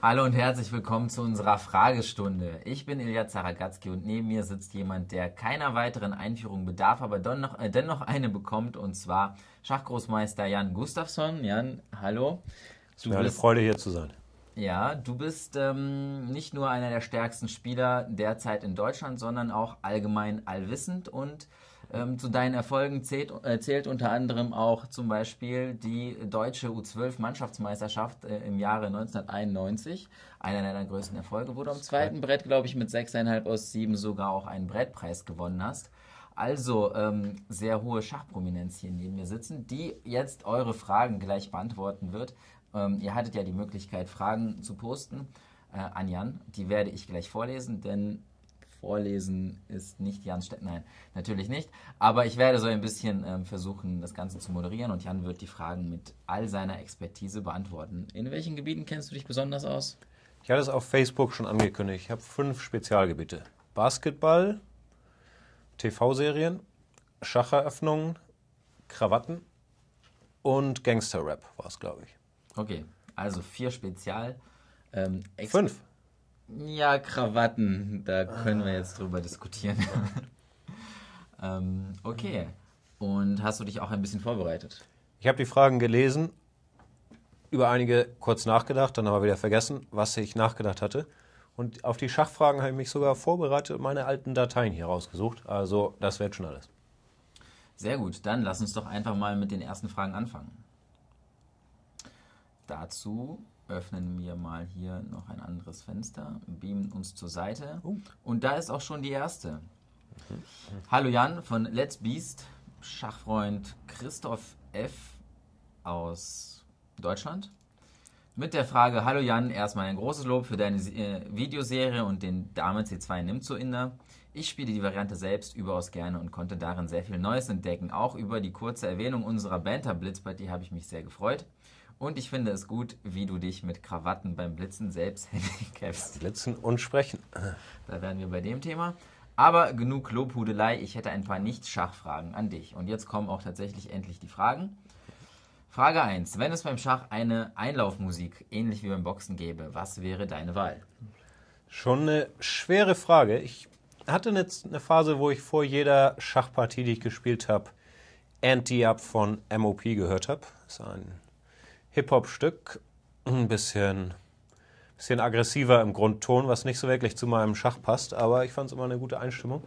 Hallo und herzlich willkommen zu unserer Fragestunde. Ich bin Ilya Zaragatzki und neben mir sitzt jemand, der keiner weiteren Einführung bedarf, aber dennoch, äh, dennoch eine bekommt, und zwar Schachgroßmeister Jan Gustafsson. Jan, hallo. Es ist mir eine Freude, hier zu sein. Ja, du bist ähm, nicht nur einer der stärksten Spieler derzeit in Deutschland, sondern auch allgemein allwissend und ähm, zu deinen Erfolgen zählt, äh, zählt, unter anderem auch zum Beispiel die deutsche U12-Mannschaftsmeisterschaft äh, im Jahre 1991. Einer deiner größten Erfolge, wo du am zweiten Brett, glaube ich, mit 6,5 aus 7 sogar auch einen Brettpreis gewonnen hast. Also ähm, sehr hohe Schachprominenz hier neben mir sitzen, die jetzt eure Fragen gleich beantworten wird. Ähm, ihr hattet ja die Möglichkeit, Fragen zu posten äh, an Jan. Die werde ich gleich vorlesen, denn Vorlesen ist nicht Jan Stepp. Nein, natürlich nicht. Aber ich werde so ein bisschen ähm, versuchen, das Ganze zu moderieren und Jan wird die Fragen mit all seiner Expertise beantworten. In welchen Gebieten kennst du dich besonders aus? Ich hatte es auf Facebook schon angekündigt. Ich habe fünf Spezialgebiete: Basketball, TV-Serien, Schacheröffnungen, Krawatten und Gangster-Rap war es, glaube ich. Okay, also vier Spezial. Ähm, Fünf. Ja, Krawatten, da können wir jetzt drüber diskutieren. ähm, okay. Und hast du dich auch ein bisschen vorbereitet? Ich habe die Fragen gelesen, über einige kurz nachgedacht, dann aber wieder vergessen, was ich nachgedacht hatte. Und auf die Schachfragen habe ich mich sogar vorbereitet und meine alten Dateien hier rausgesucht. Also, das wird schon alles. Sehr gut, dann lass uns doch einfach mal mit den ersten Fragen anfangen. Dazu öffnen wir mal hier noch ein anderes Fenster, beamen uns zur Seite. Uh. Und da ist auch schon die erste. Mhm. Hallo Jan von Let's Beast, Schachfreund Christoph F. aus Deutschland. Mit der Frage, hallo Jan, erstmal ein großes Lob für deine äh, Videoserie und den Dame C2 nimmt zu Inder. Ich spiele die Variante selbst überaus gerne und konnte darin sehr viel Neues entdecken. Auch über die kurze Erwähnung unserer Banter Blitzparty habe ich mich sehr gefreut. Und ich finde es gut, wie du dich mit Krawatten beim Blitzen selbst handicapst. Blitzen und sprechen. Da wären wir bei dem Thema. Aber genug Lobhudelei, ich hätte ein paar Nicht-Schachfragen an dich. Und jetzt kommen auch tatsächlich endlich die Fragen. Frage 1. Wenn es beim Schach eine Einlaufmusik ähnlich wie beim Boxen gäbe, was wäre deine Wahl? Schon eine schwere Frage. Ich hatte jetzt eine Phase, wo ich vor jeder Schachpartie, die ich gespielt habe, Anti-Up von MOP gehört habe. Das ist ein Hip-Hop-Stück, ein bisschen, bisschen aggressiver im Grundton, was nicht so wirklich zu meinem Schach passt, aber ich fand es immer eine gute Einstimmung.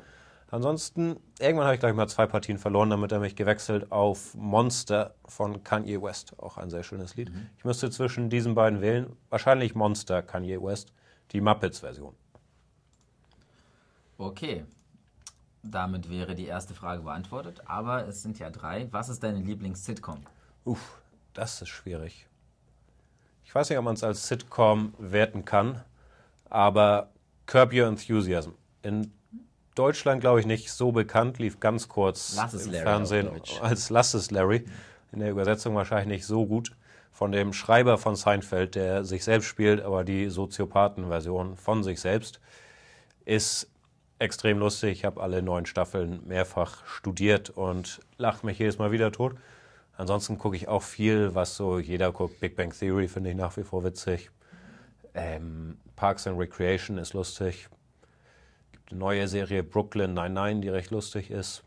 Ansonsten, irgendwann habe ich, glaube ich, mal zwei Partien verloren, damit er mich gewechselt auf Monster von Kanye West. Auch ein sehr schönes Lied. Mhm. Ich müsste zwischen diesen beiden wählen. Wahrscheinlich Monster Kanye West, die Muppets-Version. Okay. Damit wäre die erste Frage beantwortet, aber es sind ja drei. Was ist deine Lieblings-Sitcom? Uff das ist schwierig. Ich weiß nicht, ob man es als Sitcom werten kann, aber Curb Your Enthusiasm. In Deutschland, glaube ich, nicht so bekannt, lief ganz kurz im Larry Fernsehen als Lass es Larry. In der Übersetzung wahrscheinlich nicht so gut. Von dem Schreiber von Seinfeld, der sich selbst spielt, aber die Soziopathenversion von sich selbst, ist extrem lustig. Ich habe alle neun Staffeln mehrfach studiert und lache mich jedes Mal wieder tot. Ansonsten gucke ich auch viel, was so jeder guckt. Big Bang Theory finde ich nach wie vor witzig. Ähm, Parks and Recreation ist lustig. Gibt eine neue Serie Brooklyn Nine-Nine, die recht lustig ist.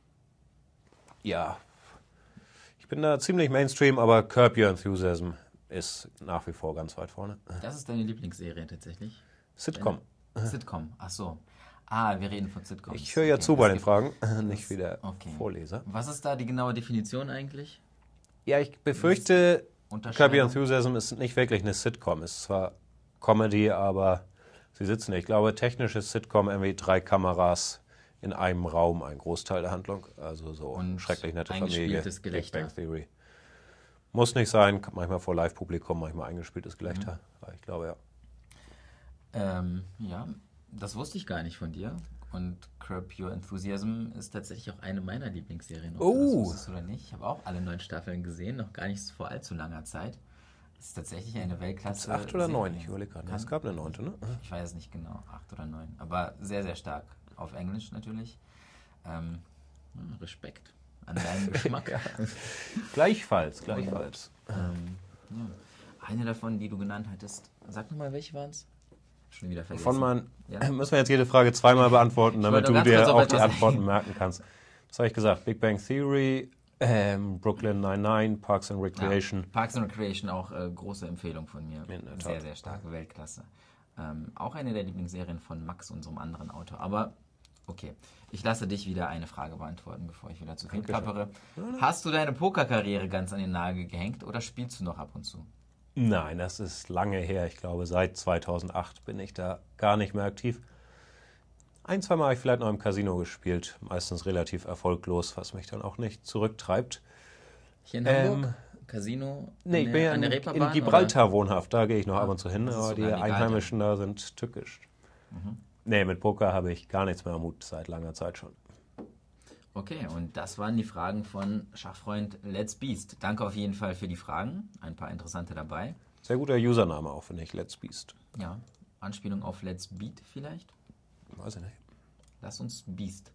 Ja, ich bin da ziemlich Mainstream, aber Curb Your Enthusiasm ist nach wie vor ganz weit vorne. Das ist deine Lieblingsserie tatsächlich? Sitcom. Deine? Sitcom, ach so. Ah, wir reden von Sitcoms. Ich höre ja okay, zu bei den Fragen, nicht wieder okay. Vorleser. Was ist da die genaue Definition eigentlich? Ja, ich befürchte, Kirby Enthusiasm ist nicht wirklich eine Sitcom. Es ist zwar Comedy, aber sie sitzen, nicht. ich glaube, technisches Sitcom, irgendwie drei Kameras in einem Raum, ein Großteil der Handlung. Also so und schrecklich nette Familie. Eingespieltes Gelächter. Muss nicht sein, manchmal vor Live-Publikum, manchmal eingespieltes Gelächter. Mhm. Ich glaube, ja. Ähm, ja, das wusste ich gar nicht von dir. Und Curb Your Enthusiasm ist tatsächlich auch eine meiner Lieblingsserien. Oh! Das oder nicht. Ich habe auch alle neun Staffeln gesehen, noch gar nicht vor allzu langer Zeit. Es ist tatsächlich eine Weltklasse. Acht oder neun, ich überlege gerade. Ne? Es gab eine neunte, ne? Ich weiß es nicht genau, acht oder neun. Aber sehr, sehr stark. Auf Englisch natürlich. Ähm, Respekt an deinen Geschmack. Gleichfalls, gleichfalls. Ähm, ja. Eine davon, die du genannt hattest, sag nochmal, welche waren es? Schon wieder vergessen. Von man ja? müssen wir jetzt jede Frage zweimal beantworten, damit du dir auch die Antworten sagen. merken kannst. Was habe ich gesagt? Big Bang Theory, ähm, Brooklyn Nine-Nine, Parks and Recreation. Ja, Parks and Recreation auch äh, große Empfehlung von mir. Sehr, sehr starke Weltklasse. Ähm, auch eine der Lieblingsserien von Max, unserem anderen Autor. Aber okay, ich lasse dich wieder eine Frage beantworten, bevor ich wieder zu viel Dankeschön. klappere. Ne? Hast du deine Pokerkarriere ganz an den Nagel gehängt oder spielst du noch ab und zu? Nein, das ist lange her. Ich glaube, seit 2008 bin ich da gar nicht mehr aktiv. Ein, zwei Mal habe ich vielleicht noch im Casino gespielt, meistens relativ erfolglos, was mich dann auch nicht zurücktreibt. Hier in Hamburg? Ähm, Casino? Nee, ich bin ja in, in Gibraltar oder? wohnhaft, da gehe ich noch ja, ah, ab und zu hin, aber die Einheimischen da sind tückisch. Mhm. Nee, mit Poker habe ich gar nichts mehr am Hut seit langer Zeit schon. Okay, und das waren die Fragen von Schachfreund Let's Beast. Danke auf jeden Fall für die Fragen. Ein paar interessante dabei. Sehr guter Username auch, finde ich, Let's Beast. Ja, Anspielung auf Let's Beat vielleicht? Weiß ich nicht. Lass uns Beast.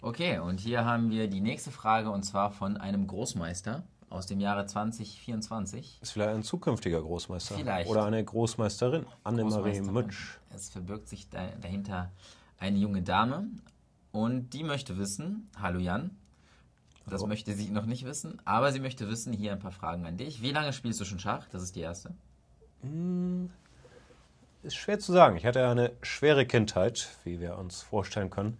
Okay, und hier haben wir die nächste Frage und zwar von einem Großmeister aus dem Jahre 2024. Ist vielleicht ein zukünftiger Großmeister. Vielleicht. Oder eine Großmeisterin, Annemarie Mütsch. Es verbirgt sich dahinter eine junge Dame und die möchte wissen, hallo Jan, das hallo. möchte sie noch nicht wissen, aber sie möchte wissen, hier ein paar Fragen an dich. Wie lange spielst du schon Schach? Das ist die erste. Hm, ist schwer zu sagen. Ich hatte eine schwere Kindheit, wie wir uns vorstellen können,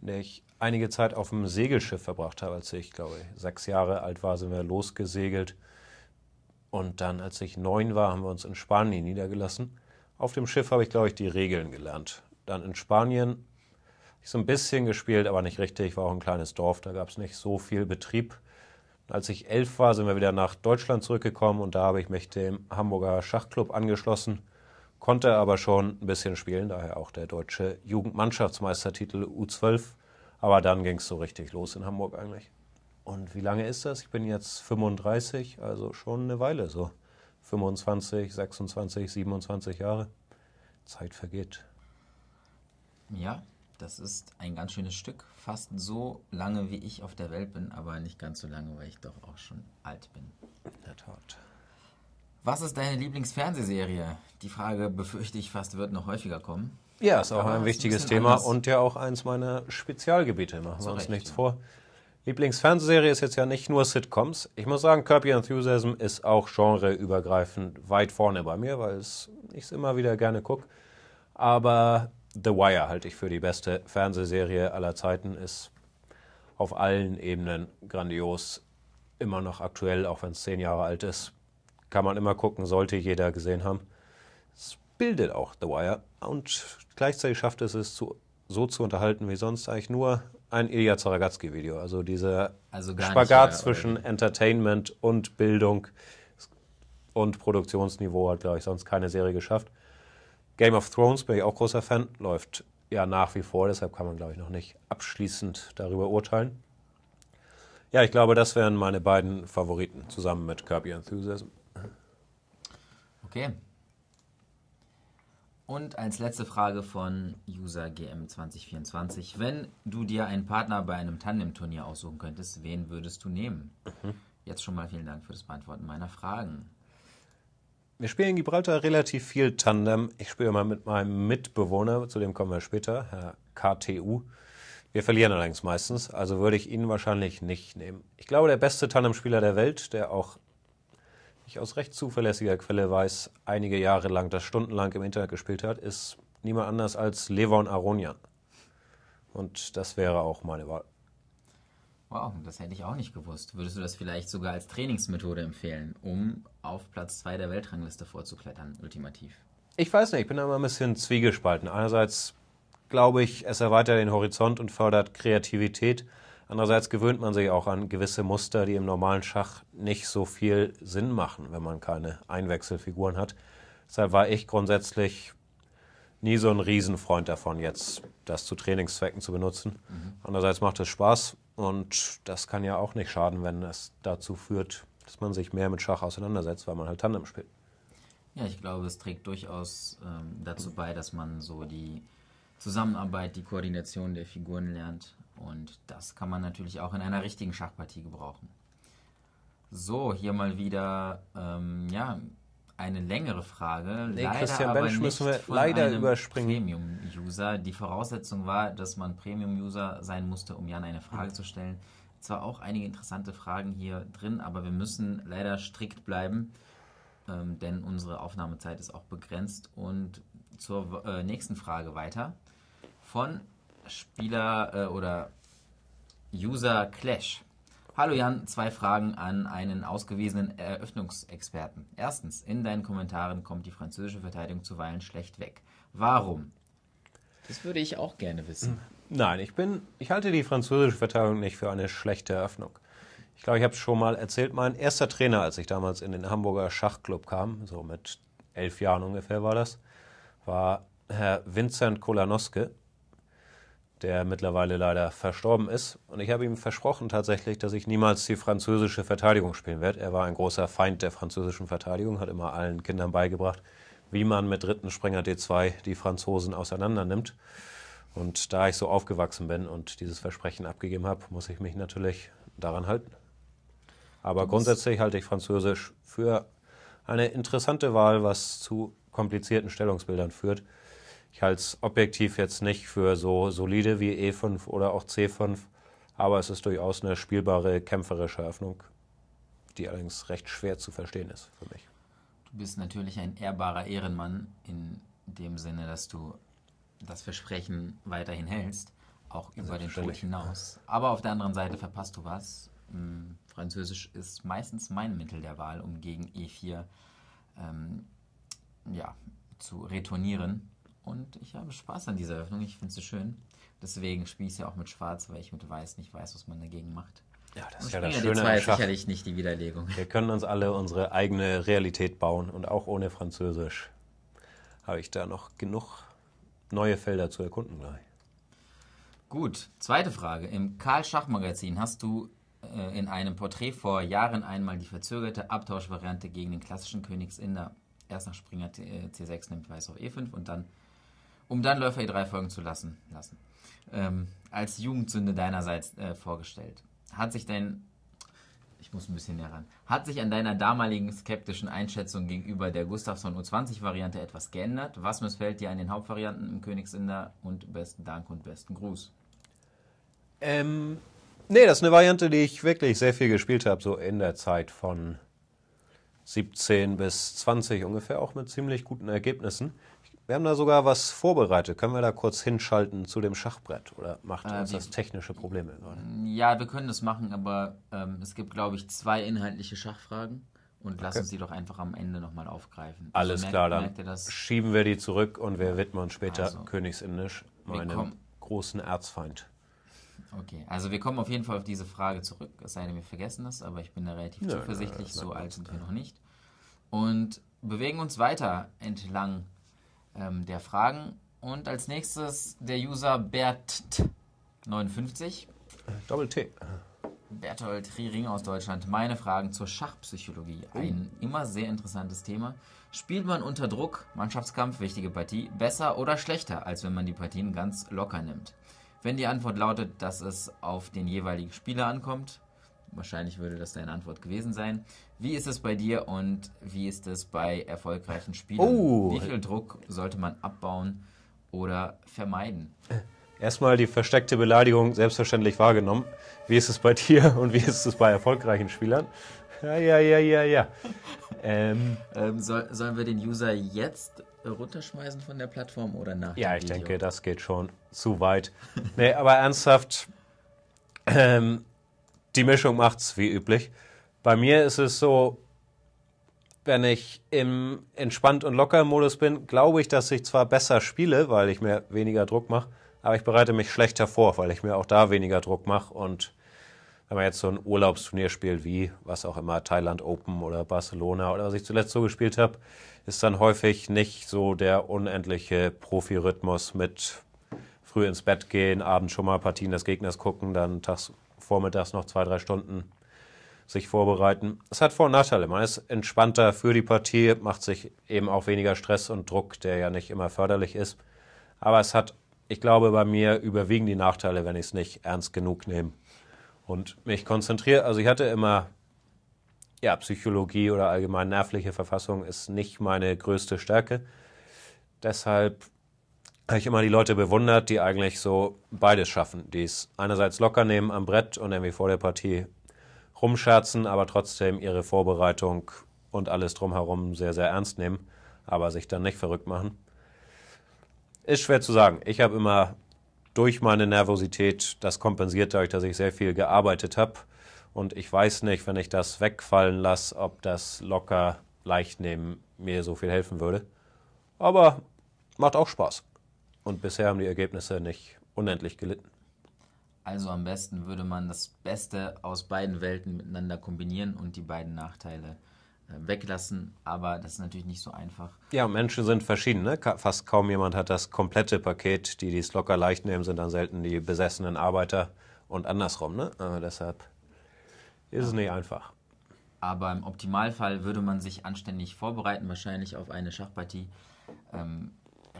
in der ich einige Zeit auf dem Segelschiff verbracht habe. Als ich, glaube ich, sechs Jahre alt war, sind wir losgesegelt. Und dann, als ich neun war, haben wir uns in Spanien niedergelassen. Auf dem Schiff habe ich, glaube ich, die Regeln gelernt. Dann in Spanien ich so ein bisschen gespielt, aber nicht richtig. War auch ein kleines Dorf, da gab es nicht so viel Betrieb. Als ich elf war, sind wir wieder nach Deutschland zurückgekommen und da habe ich mich dem Hamburger Schachclub angeschlossen, konnte aber schon ein bisschen spielen, daher auch der deutsche Jugendmannschaftsmeistertitel U12. Aber dann ging es so richtig los in Hamburg eigentlich. Und wie lange ist das? Ich bin jetzt 35, also schon eine Weile so. 25, 26, 27 Jahre. Zeit vergeht. Ja, das ist ein ganz schönes Stück, fast so lange wie ich auf der Welt bin, aber nicht ganz so lange, weil ich doch auch schon alt bin. In der Tat. Was ist deine Lieblingsfernsehserie? Die Frage befürchte ich fast wird noch häufiger kommen. Ja, ist auch aber ein wichtiges ein Thema anders. und ja auch eins meiner Spezialgebiete. Machen wir uns nichts ja. vor. Lieblingsfernsehserie ist jetzt ja nicht nur Sitcoms. Ich muss sagen, Kirby Enthusiasm ist auch genreübergreifend weit vorne bei mir, weil ich es immer wieder gerne gucke. Aber The Wire halte ich für die beste Fernsehserie aller Zeiten, ist auf allen Ebenen grandios, immer noch aktuell, auch wenn es zehn Jahre alt ist. Kann man immer gucken, sollte jeder gesehen haben. Es bildet auch The Wire und gleichzeitig schafft es es zu, so zu unterhalten wie sonst eigentlich nur ein Ilya Zaragatsky-Video. Also dieser also Spagat mehr, zwischen Entertainment und Bildung und Produktionsniveau hat, glaube ich, sonst keine Serie geschafft. Game of Thrones bin ich auch großer Fan, läuft ja nach wie vor, deshalb kann man, glaube ich, noch nicht abschließend darüber urteilen. Ja, ich glaube, das wären meine beiden Favoriten zusammen mit Kirby Enthusiasm. Okay. Und als letzte Frage von User GM2024. Wenn du dir einen Partner bei einem Tandem-Turnier aussuchen könntest, wen würdest du nehmen? Mhm. Jetzt schon mal vielen Dank für das Beantworten meiner Fragen. Wir spielen in Gibraltar relativ viel Tandem. Ich spiele mal mit meinem Mitbewohner, zu dem kommen wir später, Herr KTU. Wir verlieren allerdings meistens, also würde ich ihn wahrscheinlich nicht nehmen. Ich glaube, der beste Tandem-Spieler der Welt, der auch ich aus recht zuverlässiger Quelle weiß, einige Jahre lang, das stundenlang im Internet gespielt hat, ist niemand anders als Levon Aronian. Und das wäre auch meine Wahl. Wow, das hätte ich auch nicht gewusst. Würdest du das vielleicht sogar als Trainingsmethode empfehlen, um auf Platz 2 der Weltrangliste vorzuklettern, ultimativ? Ich weiß nicht, ich bin da immer ein bisschen zwiegespalten. Einerseits glaube ich, es erweitert den Horizont und fördert Kreativität. Andererseits gewöhnt man sich auch an gewisse Muster, die im normalen Schach nicht so viel Sinn machen, wenn man keine Einwechselfiguren hat. Deshalb war ich grundsätzlich nie so ein Riesenfreund davon, jetzt das zu Trainingszwecken zu benutzen. Mhm. Andererseits macht es Spaß, und das kann ja auch nicht schaden, wenn es dazu führt, dass man sich mehr mit Schach auseinandersetzt, weil man halt Tandem spielt. Ja, ich glaube, es trägt durchaus ähm, dazu bei, dass man so die Zusammenarbeit, die Koordination der Figuren lernt. Und das kann man natürlich auch in einer richtigen Schachpartie gebrauchen. So, hier mal wieder, ähm, ja, eine längere Frage. Nee, leider Christian Bensch müssen wir leider überspringen. Premium-User. Die Voraussetzung war, dass man Premium-User sein musste, um Jan eine Frage mhm. zu stellen. Zwar auch einige interessante Fragen hier drin, aber wir müssen leider strikt bleiben, ähm, denn unsere Aufnahmezeit ist auch begrenzt. Und zur äh, nächsten Frage weiter. Von Spieler äh, oder User Clash. Hallo Jan, zwei Fragen an einen ausgewiesenen Eröffnungsexperten. Erstens, in deinen Kommentaren kommt die französische Verteidigung zuweilen schlecht weg. Warum? Das würde ich auch gerne wissen. Nein, ich bin, ich halte die französische Verteidigung nicht für eine schlechte Eröffnung. Ich glaube, ich habe es schon mal erzählt. Mein erster Trainer, als ich damals in den Hamburger Schachclub kam, so mit elf Jahren ungefähr war das, war Herr Vincent Kolanoske der mittlerweile leider verstorben ist. Und ich habe ihm versprochen tatsächlich, dass ich niemals die französische Verteidigung spielen werde. Er war ein großer Feind der französischen Verteidigung, hat immer allen Kindern beigebracht, wie man mit dritten Springer D2 die Franzosen auseinandernimmt. Und da ich so aufgewachsen bin und dieses Versprechen abgegeben habe, muss ich mich natürlich daran halten. Aber grundsätzlich halte ich Französisch für eine interessante Wahl, was zu komplizierten Stellungsbildern führt. Ich halte es objektiv jetzt nicht für so solide wie E5 oder auch C5, aber es ist durchaus eine spielbare kämpferische Eröffnung, die allerdings recht schwer zu verstehen ist für mich. Du bist natürlich ein ehrbarer Ehrenmann in dem Sinne, dass du das Versprechen weiterhin hältst, auch über den Tod hinaus. Aber auf der anderen Seite verpasst du was. Hm, Französisch ist meistens mein Mittel der Wahl, um gegen E4 ähm, ja, zu retournieren. Und ich habe Spaß an dieser Öffnung, Ich finde sie schön. Deswegen spiele ich sie auch mit Schwarz, weil ich mit Weiß nicht weiß, was man dagegen macht. Ja, das ist ja das Schöne. Zwei sicherlich nicht die Widerlegung. Wir können uns alle unsere eigene Realität bauen und auch ohne Französisch habe ich da noch genug neue Felder zu erkunden gleich. Gut, zweite Frage. Im Karl Schach Magazin hast du äh, in einem Porträt vor Jahren einmal die verzögerte Abtauschvariante gegen den klassischen Königsinder. Erst nach Springer äh, C6 nimmt Weiß auf E5 und dann um dann Läufer e drei folgen zu lassen, lassen ähm, als Jugendsünde deinerseits äh, vorgestellt. Hat sich dein, ich muss ein bisschen näher ran, hat sich an deiner damaligen skeptischen Einschätzung gegenüber der Gustavsson U20-Variante etwas geändert? Was missfällt dir an den Hauptvarianten im Königsinder? Und besten Dank und besten Gruß. Ähm, nee, das ist eine Variante, die ich wirklich sehr viel gespielt habe, so in der Zeit von 17 bis 20 ungefähr, auch mit ziemlich guten Ergebnissen. Wir haben da sogar was vorbereitet. Können wir da kurz hinschalten zu dem Schachbrett oder macht äh, uns das technische Probleme mm, Ja, wir können das machen, aber ähm, es gibt, glaube ich, zwei inhaltliche Schachfragen und okay. lass uns die doch einfach am Ende nochmal aufgreifen. Also Alles merkt, klar, dann merkt schieben wir die zurück und wir widmen uns später also, Königsindisch, meinem großen Erzfeind. Okay, also wir kommen auf jeden Fall auf diese Frage zurück, es sei denn, wir vergessen das, aber ich bin da relativ ja, zuversichtlich, ja, so alt sind wir noch nicht. Und bewegen uns weiter entlang ähm, der Fragen. Und als nächstes der User Bert59. Doppel T. Bertolt Riering aus Deutschland. Meine Fragen zur Schachpsychologie. Oh. Ein immer sehr interessantes Thema. Spielt man unter Druck, Mannschaftskampf, wichtige Partie, besser oder schlechter, als wenn man die Partien ganz locker nimmt? Wenn die Antwort lautet, dass es auf den jeweiligen Spieler ankommt, Wahrscheinlich würde das deine Antwort gewesen sein. Wie ist es bei dir und wie ist es bei erfolgreichen Spielern? Oh. Wie viel Druck sollte man abbauen oder vermeiden? Äh, erstmal die versteckte Beleidigung selbstverständlich wahrgenommen. Wie ist es bei dir und wie ist es bei erfolgreichen Spielern? Ja, ja, ja, ja, ja. ähm, ähm, soll, sollen wir den User jetzt runterschmeißen von der Plattform oder nach? Ja, ich Video? denke, das geht schon zu weit. nee, aber ernsthaft, ähm, die Mischung macht's, wie üblich. Bei mir ist es so, wenn ich im entspannt und locker Modus bin, glaube ich, dass ich zwar besser spiele, weil ich mir weniger Druck mache, aber ich bereite mich schlechter vor, weil ich mir auch da weniger Druck mache. Und wenn man jetzt so ein Urlaubsturnier spielt wie, was auch immer, Thailand Open oder Barcelona oder was ich zuletzt so gespielt habe, ist dann häufig nicht so der unendliche Profi-Rhythmus mit früh ins Bett gehen, abends schon mal Partien des Gegners gucken, dann tags vormittags noch zwei, drei Stunden sich vorbereiten. Es hat Vor- und Nachteile. Man ist entspannter für die Partie, macht sich eben auch weniger Stress und Druck, der ja nicht immer förderlich ist. Aber es hat, ich glaube, bei mir überwiegen die Nachteile, wenn ich es nicht ernst genug nehme und mich konzentriere. Also ich hatte immer, ja, Psychologie oder allgemein nervliche Verfassung ist nicht meine größte Stärke. Deshalb habe ich immer die Leute bewundert, die eigentlich so beides schaffen. Die es einerseits locker nehmen am Brett und irgendwie vor der Partie rumscherzen, aber trotzdem ihre Vorbereitung und alles drumherum sehr, sehr ernst nehmen, aber sich dann nicht verrückt machen. Ist schwer zu sagen. Ich habe immer durch meine Nervosität das kompensiert dadurch, dass ich sehr viel gearbeitet habe. Und ich weiß nicht, wenn ich das wegfallen lasse, ob das locker leicht nehmen mir so viel helfen würde. Aber macht auch Spaß. Und bisher haben die Ergebnisse nicht unendlich gelitten. Also am besten würde man das Beste aus beiden Welten miteinander kombinieren und die beiden Nachteile äh, weglassen, aber das ist natürlich nicht so einfach. Ja, Menschen sind verschieden. Ne? Fast kaum jemand hat das komplette Paket. Die, die es locker leicht nehmen, sind dann selten die besessenen Arbeiter und andersrum. Ne? Äh, deshalb ist es nicht einfach. Aber im Optimalfall würde man sich anständig vorbereiten, wahrscheinlich auf eine Schachpartie. Ähm,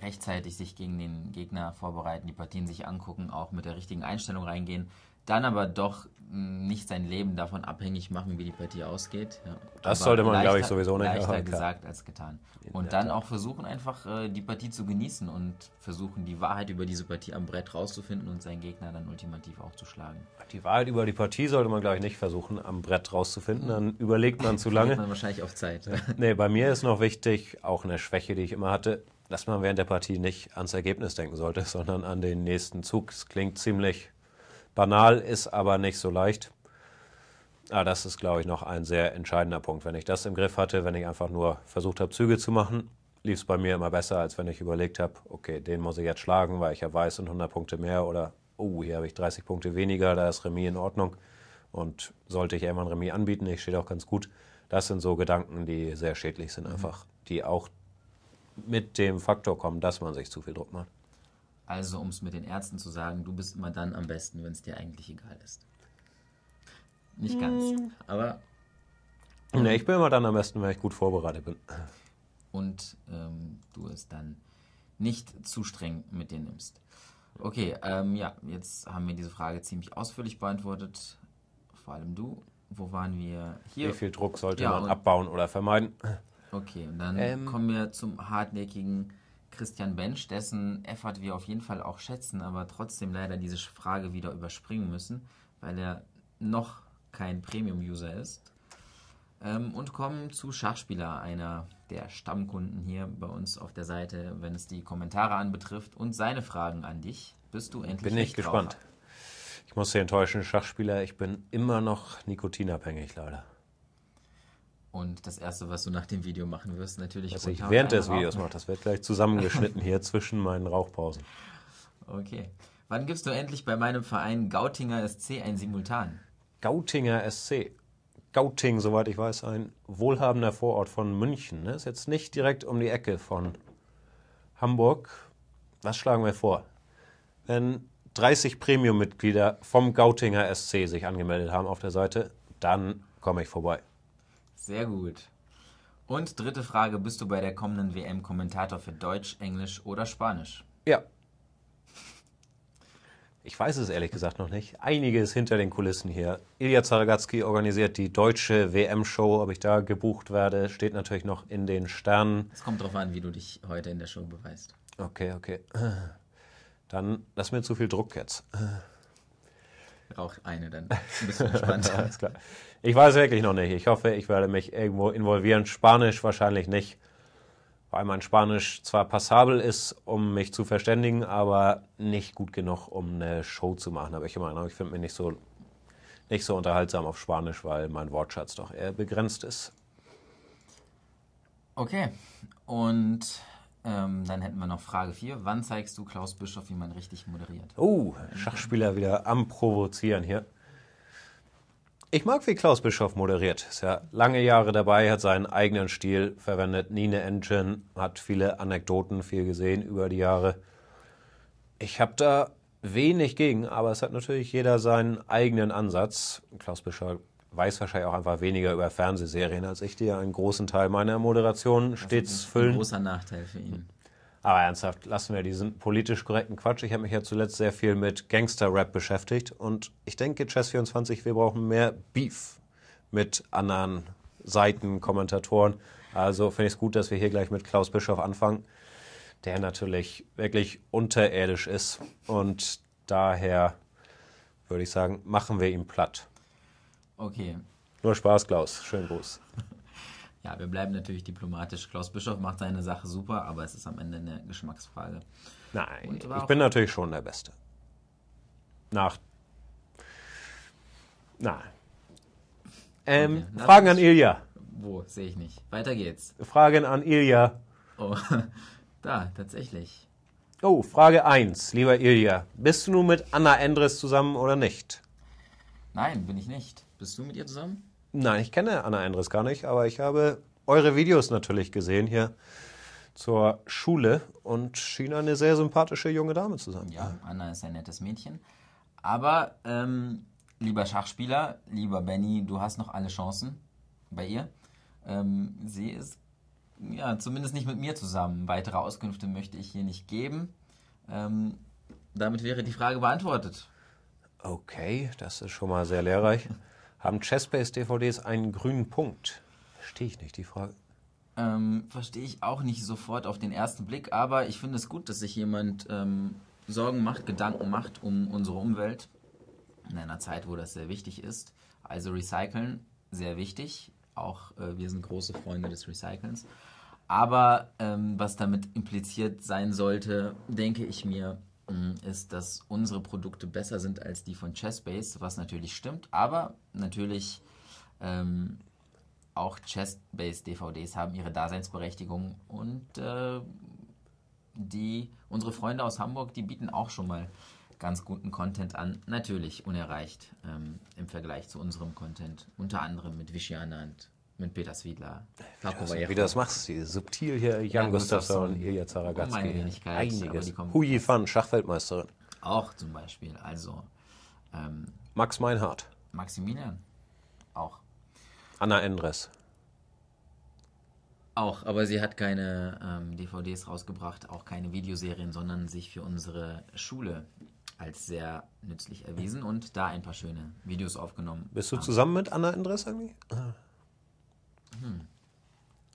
rechtzeitig sich gegen den Gegner vorbereiten, die Partien sich angucken, auch mit der richtigen Einstellung reingehen, dann aber doch hm, nicht sein Leben davon abhängig machen, wie die Partie ausgeht. Ja, das sollte man, glaube ich, sowieso nicht. Leichter machen, gesagt als getan. Und dann auch versuchen einfach, äh, die Partie zu genießen und versuchen, die Wahrheit über diese Partie am Brett rauszufinden und seinen Gegner dann ultimativ auch zu schlagen. Die Wahrheit über die Partie sollte man, glaube ich, nicht versuchen, am Brett rauszufinden. Dann überlegt man zu lange. man wahrscheinlich auf Zeit. nee, bei mir ist noch wichtig, auch eine Schwäche, die ich immer hatte, dass man während der Partie nicht ans Ergebnis denken sollte, sondern an den nächsten Zug. Es klingt ziemlich banal, ist aber nicht so leicht. Aber ah, das ist, glaube ich, noch ein sehr entscheidender Punkt. Wenn ich das im Griff hatte, wenn ich einfach nur versucht habe, Züge zu machen, lief es bei mir immer besser, als wenn ich überlegt habe, okay, den muss ich jetzt schlagen, weil ich ja weiß und 100 Punkte mehr oder, oh, hier habe ich 30 Punkte weniger, da ist Remis in Ordnung. Und sollte ich irgendwann Remis anbieten, ich stehe auch ganz gut. Das sind so Gedanken, die sehr schädlich sind einfach, die auch mit dem Faktor kommen, dass man sich zu viel Druck macht. Also, um es mit den Ärzten zu sagen, du bist immer dann am besten, wenn es dir eigentlich egal ist. Nicht ganz, mhm. aber. Ne, ich bin immer dann am besten, wenn ich gut vorbereitet bin. Und ähm, du es dann nicht zu streng mit dir nimmst. Okay, ähm, ja, jetzt haben wir diese Frage ziemlich ausführlich beantwortet. Vor allem du. Wo waren wir? Hier. Wie viel Druck sollte ja, man abbauen oder vermeiden? Okay, und dann ähm, kommen wir zum hartnäckigen Christian Bench, dessen Effort wir auf jeden Fall auch schätzen, aber trotzdem leider diese Frage wieder überspringen müssen, weil er noch kein Premium-User ist. Ähm, und kommen zu Schachspieler, einer der Stammkunden hier bei uns auf der Seite, wenn es die Kommentare anbetrifft und seine Fragen an dich. Bist du endlich Bin ich gespannt. Drauf? Ich muss dir enttäuschen, Schachspieler, ich bin immer noch nikotinabhängig, leider. Und das Erste, was du nach dem Video machen wirst, natürlich. Was also ich während des Videos mache. Das wird gleich zusammengeschnitten hier zwischen meinen Rauchpausen. Okay. Wann gibst du endlich bei meinem Verein Gautinger SC ein Simultan? Gautinger SC. Gauting, soweit ich weiß, ein wohlhabender Vorort von München. Ne? Ist jetzt nicht direkt um die Ecke von Hamburg. Was schlagen wir vor? Wenn 30 Premium-Mitglieder vom Gautinger SC sich angemeldet haben auf der Seite, dann komme ich vorbei. Sehr gut. Und dritte Frage, bist du bei der kommenden WM Kommentator für Deutsch, Englisch oder Spanisch? Ja. Ich weiß es ehrlich gesagt noch nicht. Einiges hinter den Kulissen hier. Ilya Zaragatsky organisiert die deutsche WM-Show. Ob ich da gebucht werde, steht natürlich noch in den Sternen. Es kommt darauf an, wie du dich heute in der Show beweist. Okay, okay. Dann lass mir zu viel Druck jetzt raucht eine, dann ein bisschen entspannter. klar. Ich weiß wirklich noch nicht. Ich hoffe, ich werde mich irgendwo involvieren. Spanisch wahrscheinlich nicht, weil mein Spanisch zwar passabel ist, um mich zu verständigen, aber nicht gut genug, um eine Show zu machen. Aber ich immer, ich finde mich nicht so, nicht so unterhaltsam auf Spanisch, weil mein Wortschatz doch eher begrenzt ist. Okay, und ähm, dann hätten wir noch Frage 4. Wann zeigst du Klaus Bischof, wie man richtig moderiert? Oh, Schachspieler wieder am Provozieren hier. Ich mag, wie Klaus Bischof moderiert. Ist ja lange Jahre dabei, hat seinen eigenen Stil, verwendet nie eine Engine, hat viele Anekdoten, viel gesehen über die Jahre. Ich habe da wenig gegen, aber es hat natürlich jeder seinen eigenen Ansatz. Klaus Bischof weiß wahrscheinlich auch einfach weniger über Fernsehserien als ich, die ja einen großen Teil meiner Moderation stets füllen. Ein großer Nachteil für ihn. Aber ernsthaft, lassen wir diesen politisch korrekten Quatsch. Ich habe mich ja zuletzt sehr viel mit Gangster-Rap beschäftigt und ich denke, Chess24, wir brauchen mehr Beef mit anderen Seiten, Kommentatoren. Also finde ich es gut, dass wir hier gleich mit Klaus Bischof anfangen, der natürlich wirklich unterirdisch ist und daher würde ich sagen, machen wir ihn platt. Okay. Nur Spaß, Klaus. Schönen Gruß. ja, wir bleiben natürlich diplomatisch. Klaus Bischof macht seine Sache super, aber es ist am Ende eine Geschmacksfrage. Nein, ich bin natürlich schon der Beste. Nach. Nein. Ähm, okay. Fragen an Ilja. Wo? Sehe ich nicht. Weiter geht's. Fragen an Ilja. Oh, da, tatsächlich. Oh, Frage 1, lieber Ilja. Bist du nun mit Anna Endres zusammen oder nicht? Nein, bin ich nicht. Bist du mit ihr zusammen? Nein, ich kenne Anna Endres gar nicht, aber ich habe eure Videos natürlich gesehen hier zur Schule und schien eine sehr sympathische junge Dame zu sein. Ja, Anna ist ein nettes Mädchen. Aber, ähm, lieber Schachspieler, lieber Benny, du hast noch alle Chancen bei ihr. Ähm, sie ist ja zumindest nicht mit mir zusammen. Weitere Auskünfte möchte ich hier nicht geben. Ähm, damit wäre die Frage beantwortet. Okay, das ist schon mal sehr lehrreich. Haben chess based dvds einen grünen Punkt? Verstehe ich nicht, die Frage. Ähm, verstehe ich auch nicht sofort auf den ersten Blick, aber ich finde es gut, dass sich jemand ähm, Sorgen macht, Gedanken macht um unsere Umwelt in einer Zeit, wo das sehr wichtig ist. Also recyceln, sehr wichtig. Auch äh, wir sind große Freunde des Recycelns. Aber ähm, was damit impliziert sein sollte, denke ich mir, ähm, ist, dass unsere Produkte besser sind als die von Chessbase, was natürlich stimmt, aber natürlich ähm, auch Chessbase DVDs haben ihre Daseinsberechtigung und äh, die unsere Freunde aus Hamburg, die bieten auch schon mal ganz guten Content an, natürlich unerreicht ähm, im Vergleich zu unserem Content, unter anderem mit Vishyana und mit Peter Swiedler. Wie, wie du das machst, subtil hier Jan, Jan Gustafsson, Ilya Zaragatsky. Meine einiges. Huyi Fan, Schachweltmeisterin. Auch zum Beispiel, also. Ähm, Max Meinhardt. Maximilian, auch. Anna Endres. Auch, aber sie hat keine ähm, DVDs rausgebracht, auch keine Videoserien, sondern sich für unsere Schule als sehr nützlich erwiesen und da ein paar schöne Videos aufgenommen. Bist du haben. Ah. zusammen mit Anna Endres irgendwie? Ah. Hm.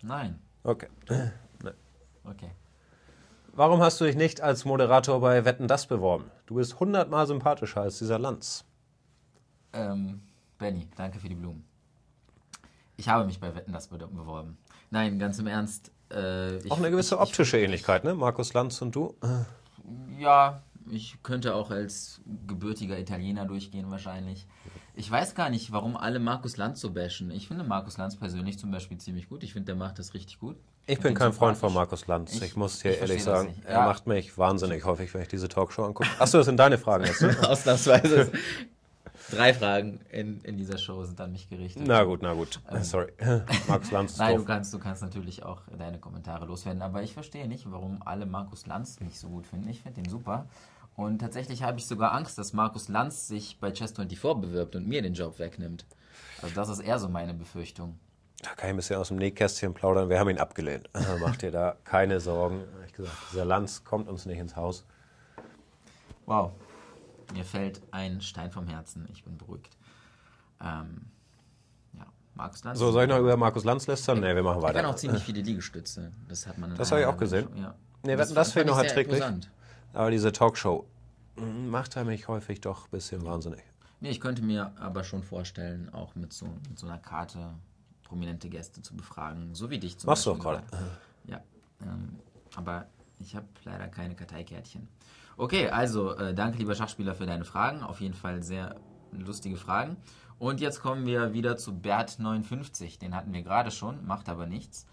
Nein. Okay. Nein. Okay. Warum hast du dich nicht als Moderator bei Wetten das beworben? Du bist hundertmal sympathischer als dieser Lanz. Ähm, Benny, danke für die Blumen. Ich habe mich bei Wetten das beworben. Nein, ganz im Ernst. Äh, ich, auch eine gewisse ich, optische ich, Ähnlichkeit, ne? Markus Lanz und du. Ja, ich könnte auch als gebürtiger Italiener durchgehen wahrscheinlich. Ich weiß gar nicht, warum alle Markus Lanz so bashen. Ich finde Markus Lanz persönlich zum Beispiel ziemlich gut. Ich finde, der macht das richtig gut. Ich, bin kein Freund von Markus Lanz. Ich, ich muss dir ehrlich sagen, ja. er macht mich wahnsinnig häufig, wenn ich diese Talkshow angucke. Achso, das sind deine Fragen jetzt. Ne? Ausnahmsweise. Drei Fragen in, in dieser Show sind an mich gerichtet. Na gut, na gut. Ähm, Sorry. Markus Lanz. Nein, du kannst, du kannst natürlich auch deine Kommentare loswerden, aber ich verstehe nicht, warum alle Markus Lanz nicht so gut finden. Ich finde ihn super. Und tatsächlich habe ich sogar Angst, dass Markus Lanz sich bei Chess24 bewirbt und mir den Job wegnimmt. Also das ist eher so meine Befürchtung. Da kann ich ein bisschen aus dem Nähkästchen plaudern. Wir haben ihn abgelehnt. Also macht ihr da keine Sorgen. Ich gesagt, dieser Lanz kommt uns nicht ins Haus. Wow. Mir fällt ein Stein vom Herzen. Ich bin beruhigt. Ähm, ja, Markus Lanz. So, soll ich noch über Markus Lanz lästern? Ne, wir machen weiter. Er kann auch ziemlich viele Liegestütze. Das hat man. Das habe ich auch gesehen. Ja. Nee, das, das fand fand noch erträglich. Imposant. Aber diese Talkshow mm, macht er mich häufig doch ein bisschen wahnsinnig. Nee, ich könnte mir aber schon vorstellen, auch mit so, mit so einer Karte prominente Gäste zu befragen, so wie dich zum Machst Beispiel. Machst du auch gerade. Ja, ähm, aber ich habe leider keine Karteikärtchen. Okay, also äh, danke, lieber Schachspieler, für deine Fragen. Auf jeden Fall sehr lustige Fragen. Und jetzt kommen wir wieder zu Bert59. Den hatten wir gerade schon, macht aber nichts.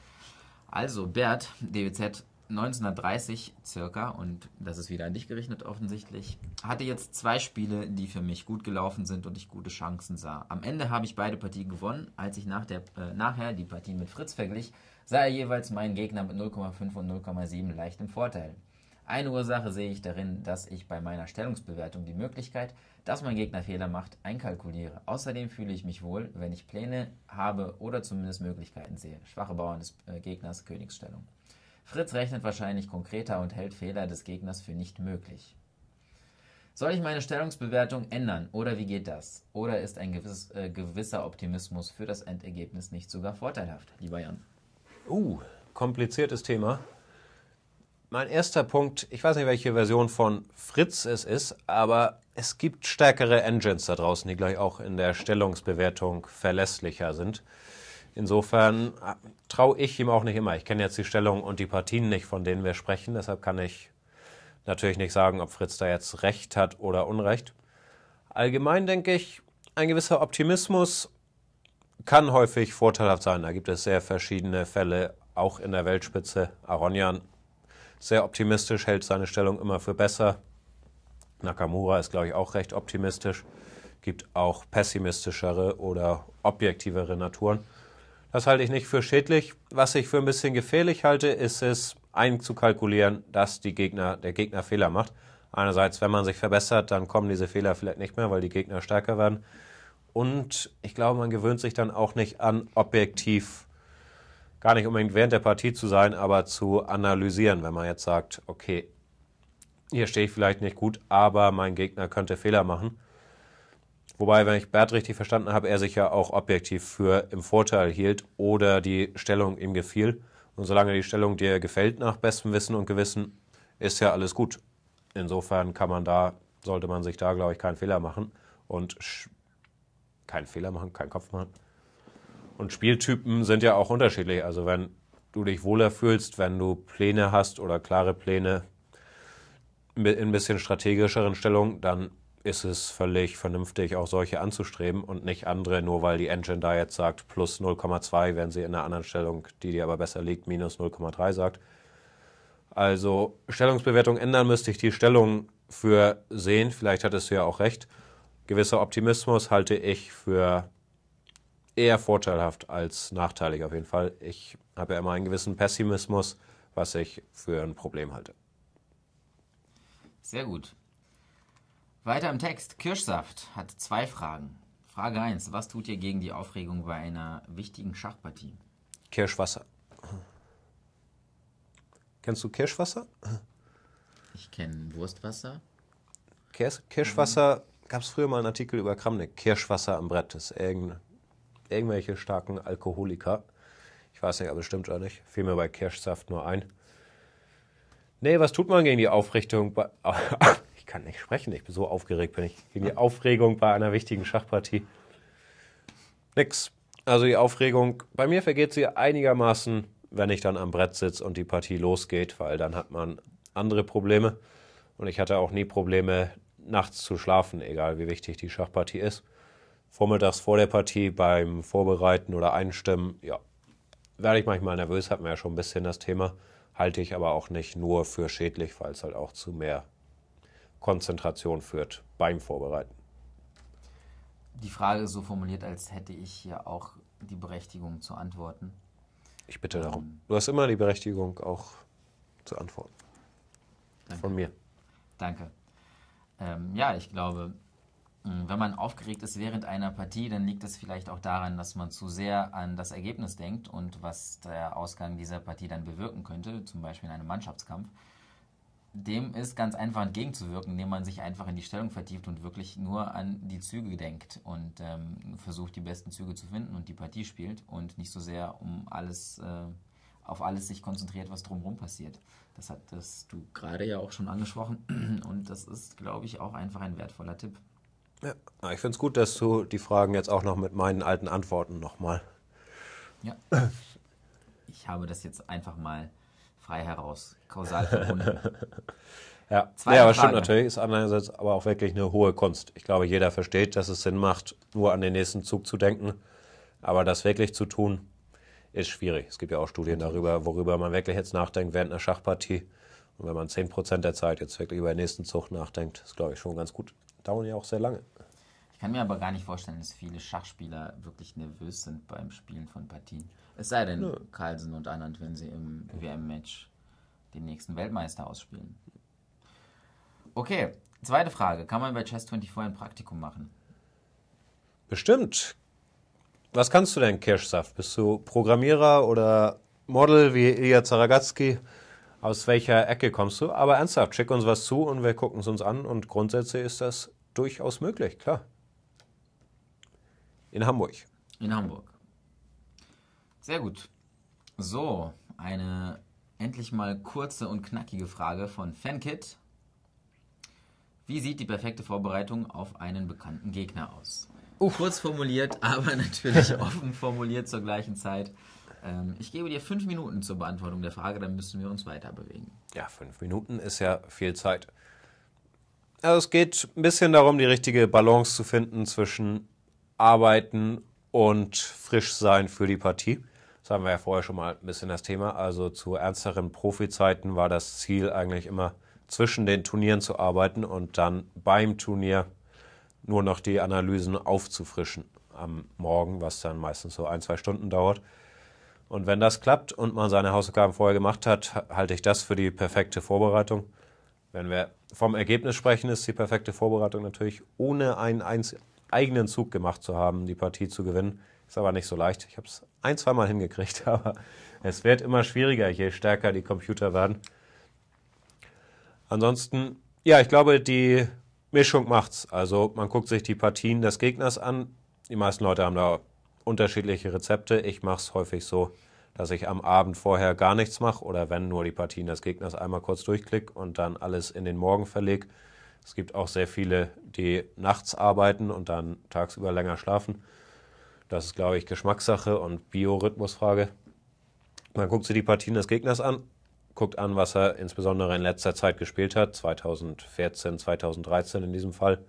Also, Bert, DWZ 1930 circa, und das ist wieder an dich gerechnet offensichtlich, hatte jetzt zwei Spiele, die für mich gut gelaufen sind und ich gute Chancen sah. Am Ende habe ich beide Partien gewonnen. Als ich nach der, äh, nachher die Partie mit Fritz verglich, sah er jeweils meinen Gegner mit 0,5 und 0,7 leicht im Vorteil. Eine Ursache sehe ich darin, dass ich bei meiner Stellungsbewertung die Möglichkeit, dass mein Gegner Fehler macht, einkalkuliere. Außerdem fühle ich mich wohl, wenn ich Pläne habe oder zumindest Möglichkeiten sehe. Schwache Bauern des äh, Gegners, Königsstellung. Fritz rechnet wahrscheinlich konkreter und hält Fehler des Gegners für nicht möglich. Soll ich meine Stellungsbewertung ändern oder wie geht das? Oder ist ein gewiss, äh, gewisser Optimismus für das Endergebnis nicht sogar vorteilhaft, lieber Jan? Uh, kompliziertes Thema. Mein erster Punkt, ich weiß nicht, welche Version von Fritz es ist, aber es gibt stärkere Engines da draußen, die gleich auch in der Stellungsbewertung verlässlicher sind. Insofern äh, traue ich ihm auch nicht immer. Ich kenne jetzt die Stellung und die Partien nicht, von denen wir sprechen. Deshalb kann ich natürlich nicht sagen, ob Fritz da jetzt Recht hat oder Unrecht. Allgemein denke ich, ein gewisser Optimismus kann häufig vorteilhaft sein. Da gibt es sehr verschiedene Fälle, auch in der Weltspitze. Aronian sehr optimistisch, hält seine Stellung immer für besser. Nakamura ist, glaube ich, auch recht optimistisch. Gibt auch pessimistischere oder objektivere Naturen. Das halte ich nicht für schädlich. Was ich für ein bisschen gefährlich halte, ist es einzukalkulieren, dass die Gegner, der Gegner Fehler macht. Einerseits, wenn man sich verbessert, dann kommen diese Fehler vielleicht nicht mehr, weil die Gegner stärker werden. Und ich glaube, man gewöhnt sich dann auch nicht an, objektiv, gar nicht unbedingt während der Partie zu sein, aber zu analysieren, wenn man jetzt sagt, okay, hier stehe ich vielleicht nicht gut, aber mein Gegner könnte Fehler machen. Wobei, wenn ich Bert richtig verstanden habe, er sich ja auch objektiv für im Vorteil hielt oder die Stellung ihm gefiel. Und solange die Stellung dir gefällt, nach bestem Wissen und Gewissen, ist ja alles gut. Insofern kann man da, sollte man sich da, glaube ich, keinen Fehler machen. Und keinen Fehler machen, keinen Kopf machen. Und Spieltypen sind ja auch unterschiedlich. Also wenn du dich wohler fühlst, wenn du Pläne hast oder klare Pläne in ein bisschen strategischeren Stellungen, dann ist es völlig vernünftig, auch solche anzustreben und nicht andere, nur weil die Engine da jetzt sagt, plus 0,2, wenn sie in einer anderen Stellung, die dir aber besser liegt, minus 0,3 sagt. Also Stellungsbewertung ändern müsste ich die Stellung für sehen. Vielleicht hattest du ja auch recht. Gewisser Optimismus halte ich für eher vorteilhaft als nachteilig auf jeden Fall. Ich habe ja immer einen gewissen Pessimismus, was ich für ein Problem halte. Sehr gut. Weiter im Text. Kirschsaft hat zwei Fragen. Frage 1. Was tut ihr gegen die Aufregung bei einer wichtigen Schachpartie? Kirschwasser. Kennst du Kirschwasser? Ich kenne Wurstwasser. Kirs Kirschwasser, mhm. gab es früher mal einen Artikel über Kramnik. Kirschwasser am Brett ist irgend, irgendwelche starken Alkoholiker. Ich weiß nicht, aber stimmt oder nicht. Fiel mir bei Kirschsaft nur ein. Nee, was tut man gegen die Aufrichtung bei. kann nicht sprechen. Ich bin so aufgeregt, bin ich gegen die Aufregung bei einer wichtigen Schachpartie. Nix. Also die Aufregung, bei mir vergeht sie einigermaßen, wenn ich dann am Brett sitze und die Partie losgeht, weil dann hat man andere Probleme. Und ich hatte auch nie Probleme, nachts zu schlafen, egal wie wichtig die Schachpartie ist. Vormittags vor der Partie beim Vorbereiten oder Einstimmen, ja, werde ich manchmal nervös, hat man ja schon ein bisschen das Thema. Halte ich aber auch nicht nur für schädlich, weil es halt auch zu mehr Konzentration führt beim Vorbereiten. Die Frage ist so formuliert, als hätte ich hier auch die Berechtigung zu antworten. Ich bitte darum. Ähm. du hast immer die Berechtigung, auch zu antworten. Danke. Von mir. Danke. Ähm, ja, ich glaube, hm, wenn man aufgeregt ist während einer Partie, dann liegt es vielleicht auch daran, dass man zu sehr an das Ergebnis denkt und was der Ausgang dieser Partie dann bewirken könnte, zum Beispiel in einem Mannschaftskampf dem ist ganz einfach entgegenzuwirken, indem man sich einfach in die Stellung vertieft und wirklich nur an die Züge denkt und ähm, versucht, die besten Züge zu finden und die Partie spielt und nicht so sehr um alles, äh, auf alles sich konzentriert, was drumherum passiert. Das hattest du gerade ja auch schon angesprochen und das ist, glaube ich, auch einfach ein wertvoller Tipp. Ja, ich finde es gut, dass du die Fragen jetzt auch noch mit meinen alten Antworten nochmal. Ja. Ich habe das jetzt einfach mal frei heraus, kausal verbunden. ja. Zweite ja, aber stimmt natürlich, ist andererseits aber auch wirklich eine hohe Kunst. Ich glaube, jeder versteht, dass es Sinn macht, nur an den nächsten Zug zu denken. Aber das wirklich zu tun, ist schwierig. Es gibt ja auch Studien darüber, worüber man wirklich jetzt nachdenkt während einer Schachpartie. Und wenn man 10% der Zeit jetzt wirklich über den nächsten Zug nachdenkt, ist, glaube ich, schon ganz gut. Dauern ja auch sehr lange. Ich kann mir aber gar nicht vorstellen, dass viele Schachspieler wirklich nervös sind beim Spielen von Partien. Es sei denn, Carlsen und Anand, wenn sie im WM-Match den nächsten Weltmeister ausspielen. Okay, zweite Frage. Kann man bei Chess24 ein Praktikum machen? Bestimmt. Was kannst du denn, Kirschsaft? Bist du Programmierer oder Model wie Ilya Zaragatsky? Aus welcher Ecke kommst du? Aber ernsthaft, schick uns was zu und wir gucken es uns an. Und grundsätzlich ist das durchaus möglich, klar. In Hamburg. In Hamburg. Sehr gut. So, eine endlich mal kurze und knackige Frage von Fankit. Wie sieht die perfekte Vorbereitung auf einen bekannten Gegner aus? Uff. Uh. Kurz formuliert, aber natürlich offen formuliert zur gleichen Zeit. Ähm, ich gebe dir fünf Minuten zur Beantwortung der Frage, dann müssen wir uns weiter bewegen. Ja, fünf Minuten ist ja viel Zeit. Also es geht ein bisschen darum, die richtige Balance zu finden zwischen Arbeiten und Frischsein für die Partie. Das haben wir ja vorher schon mal ein bisschen das Thema. Also zu ernsteren Profizeiten war das Ziel eigentlich immer zwischen den Turnieren zu arbeiten und dann beim Turnier nur noch die Analysen aufzufrischen am Morgen, was dann meistens so ein, zwei Stunden dauert. Und wenn das klappt und man seine Hausaufgaben vorher gemacht hat, halte ich das für die perfekte Vorbereitung. Wenn wir vom Ergebnis sprechen, ist die perfekte Vorbereitung natürlich, ohne einen eigenen Zug gemacht zu haben, die Partie zu gewinnen. Ist aber nicht so leicht. Ich habe es ein, zweimal hingekriegt, aber es wird immer schwieriger, je stärker die Computer werden. Ansonsten, ja, ich glaube, die Mischung macht's. Also man guckt sich die Partien des Gegners an. Die meisten Leute haben da unterschiedliche Rezepte. Ich mache es häufig so, dass ich am Abend vorher gar nichts mache oder wenn nur die Partien des Gegners einmal kurz durchklick und dann alles in den Morgen verlege. Es gibt auch sehr viele, die nachts arbeiten und dann tagsüber länger schlafen. Das ist, glaube ich, Geschmackssache und Biorhythmusfrage. Man guckt sich die Partien des Gegners an, guckt an, was er insbesondere in letzter Zeit gespielt hat, 2014, 2013 in diesem Fall,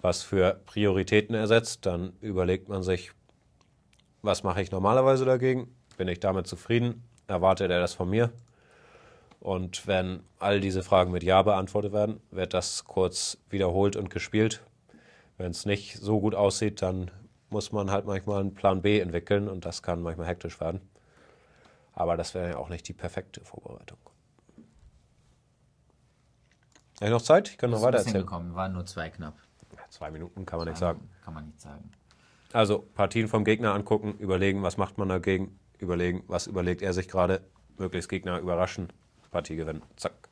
was für Prioritäten er setzt. Dann überlegt man sich, was mache ich normalerweise dagegen? Bin ich damit zufrieden? Erwartet er das von mir? Und wenn all diese Fragen mit Ja beantwortet werden, wird das kurz wiederholt und gespielt. Wenn es nicht so gut aussieht, dann muss man halt manchmal einen Plan B entwickeln und das kann manchmal hektisch werden. Aber das wäre ja auch nicht die perfekte Vorbereitung. Habe ich noch Zeit? Ich kann noch weiter erzählen. Gekommen. Waren nur zwei knapp. Ja, zwei Minuten kann man zwei nicht sagen. Kann man nicht sagen. Also Partien vom Gegner angucken, überlegen, was macht man dagegen, überlegen, was überlegt er sich gerade, möglichst Gegner überraschen, Partie gewinnen, zack.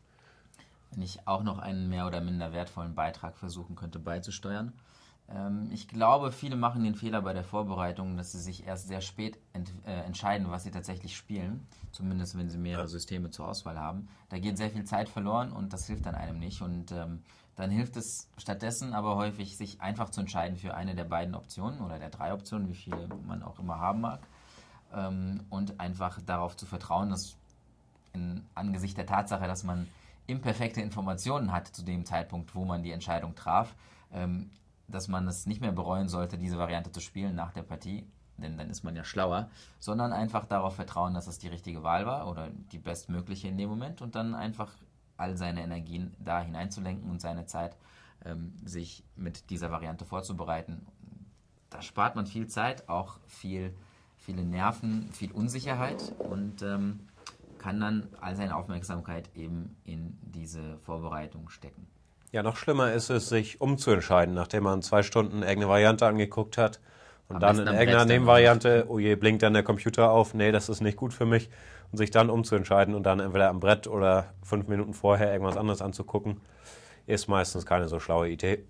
Wenn ich auch noch einen mehr oder minder wertvollen Beitrag versuchen könnte beizusteuern, ähm, ich glaube, viele machen den Fehler bei der Vorbereitung, dass sie sich erst sehr spät ent äh, entscheiden, was sie tatsächlich spielen. Zumindest, wenn sie mehrere Systeme zur Auswahl haben. Da geht sehr viel Zeit verloren und das hilft dann einem nicht. Und ähm, dann hilft es stattdessen aber häufig, sich einfach zu entscheiden für eine der beiden Optionen oder der drei Optionen, wie viele man auch immer haben mag. Ähm, und einfach darauf zu vertrauen, dass in, Angesicht der Tatsache, dass man imperfekte Informationen hat zu dem Zeitpunkt, wo man die Entscheidung traf, ähm, dass man es nicht mehr bereuen sollte, diese Variante zu spielen nach der Partie, denn dann ist man ja schlauer, sondern einfach darauf vertrauen, dass es die richtige Wahl war oder die bestmögliche in dem Moment und dann einfach all seine Energien da hineinzulenken und seine Zeit ähm, sich mit dieser Variante vorzubereiten. Da spart man viel Zeit, auch viel, viele Nerven, viel Unsicherheit und ähm, kann dann all seine Aufmerksamkeit eben in diese Vorbereitung stecken. Ja, noch schlimmer ist es, sich umzuentscheiden, nachdem man zwei Stunden irgendeine Variante angeguckt hat und Am dann in irgendeiner Nebenvariante, oh je, blinkt dann der Computer auf, nee, das ist nicht gut für mich und sich dann umzuentscheiden und dann entweder am Brett oder fünf Minuten vorher irgendwas anderes anzugucken, ist meistens keine so schlaue Idee.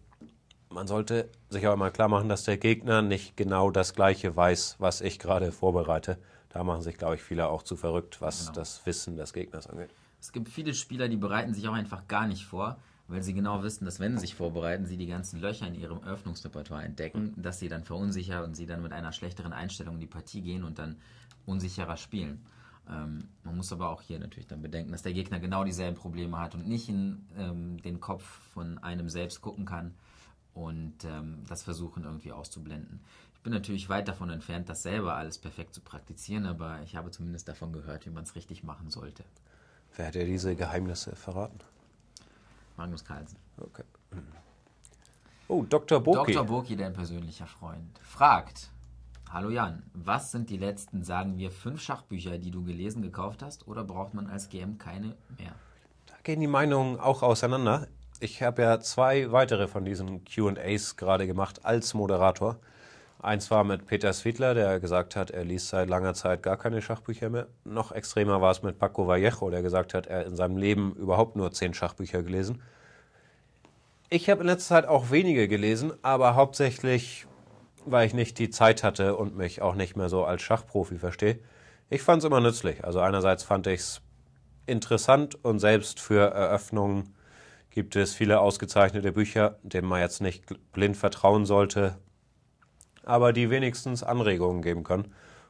Man sollte sich auch immer klar machen, dass der Gegner nicht genau das Gleiche weiß, was ich gerade vorbereite. Da machen sich, glaube ich, viele auch zu verrückt, was genau. das Wissen des Gegners angeht. Es gibt viele Spieler, die bereiten sich auch einfach gar nicht vor weil sie genau wissen, dass wenn sie sich vorbereiten, sie die ganzen Löcher in ihrem Öffnungsrepertoire entdecken, dass sie dann verunsichern und sie dann mit einer schlechteren Einstellung in die Partie gehen und dann unsicherer spielen. Ähm, man muss aber auch hier natürlich dann bedenken, dass der Gegner genau dieselben Probleme hat und nicht in ähm, den Kopf von einem selbst gucken kann und ähm, das versuchen irgendwie auszublenden. Ich bin natürlich weit davon entfernt, das selber alles perfekt zu praktizieren, aber ich habe zumindest davon gehört, wie man es richtig machen sollte. Wer hat dir diese Geheimnisse verraten? Magnus Carlsen. Okay. Oh, Dr. Burki. Dr. Burki, dein persönlicher Freund, fragt: Hallo Jan, was sind die letzten, sagen wir, fünf Schachbücher, die du gelesen, gekauft hast, oder braucht man als GM keine mehr? Da gehen die Meinungen auch auseinander. Ich habe ja zwei weitere von diesen QAs gerade gemacht als Moderator. Eins war mit Peter Swidler, der gesagt hat, er liest seit langer Zeit gar keine Schachbücher mehr. Noch extremer war es mit Paco Vallejo, der gesagt hat, er in seinem Leben überhaupt nur zehn Schachbücher gelesen. Ich habe in letzter Zeit auch wenige gelesen, aber hauptsächlich, weil ich nicht die Zeit hatte und mich auch nicht mehr so als Schachprofi verstehe. Ich fand es immer nützlich. Also einerseits fand ich es interessant und selbst für Eröffnungen gibt es viele ausgezeichnete Bücher, denen man jetzt nicht blind vertrauen sollte, aber die wenigstens Anregungen geben kann.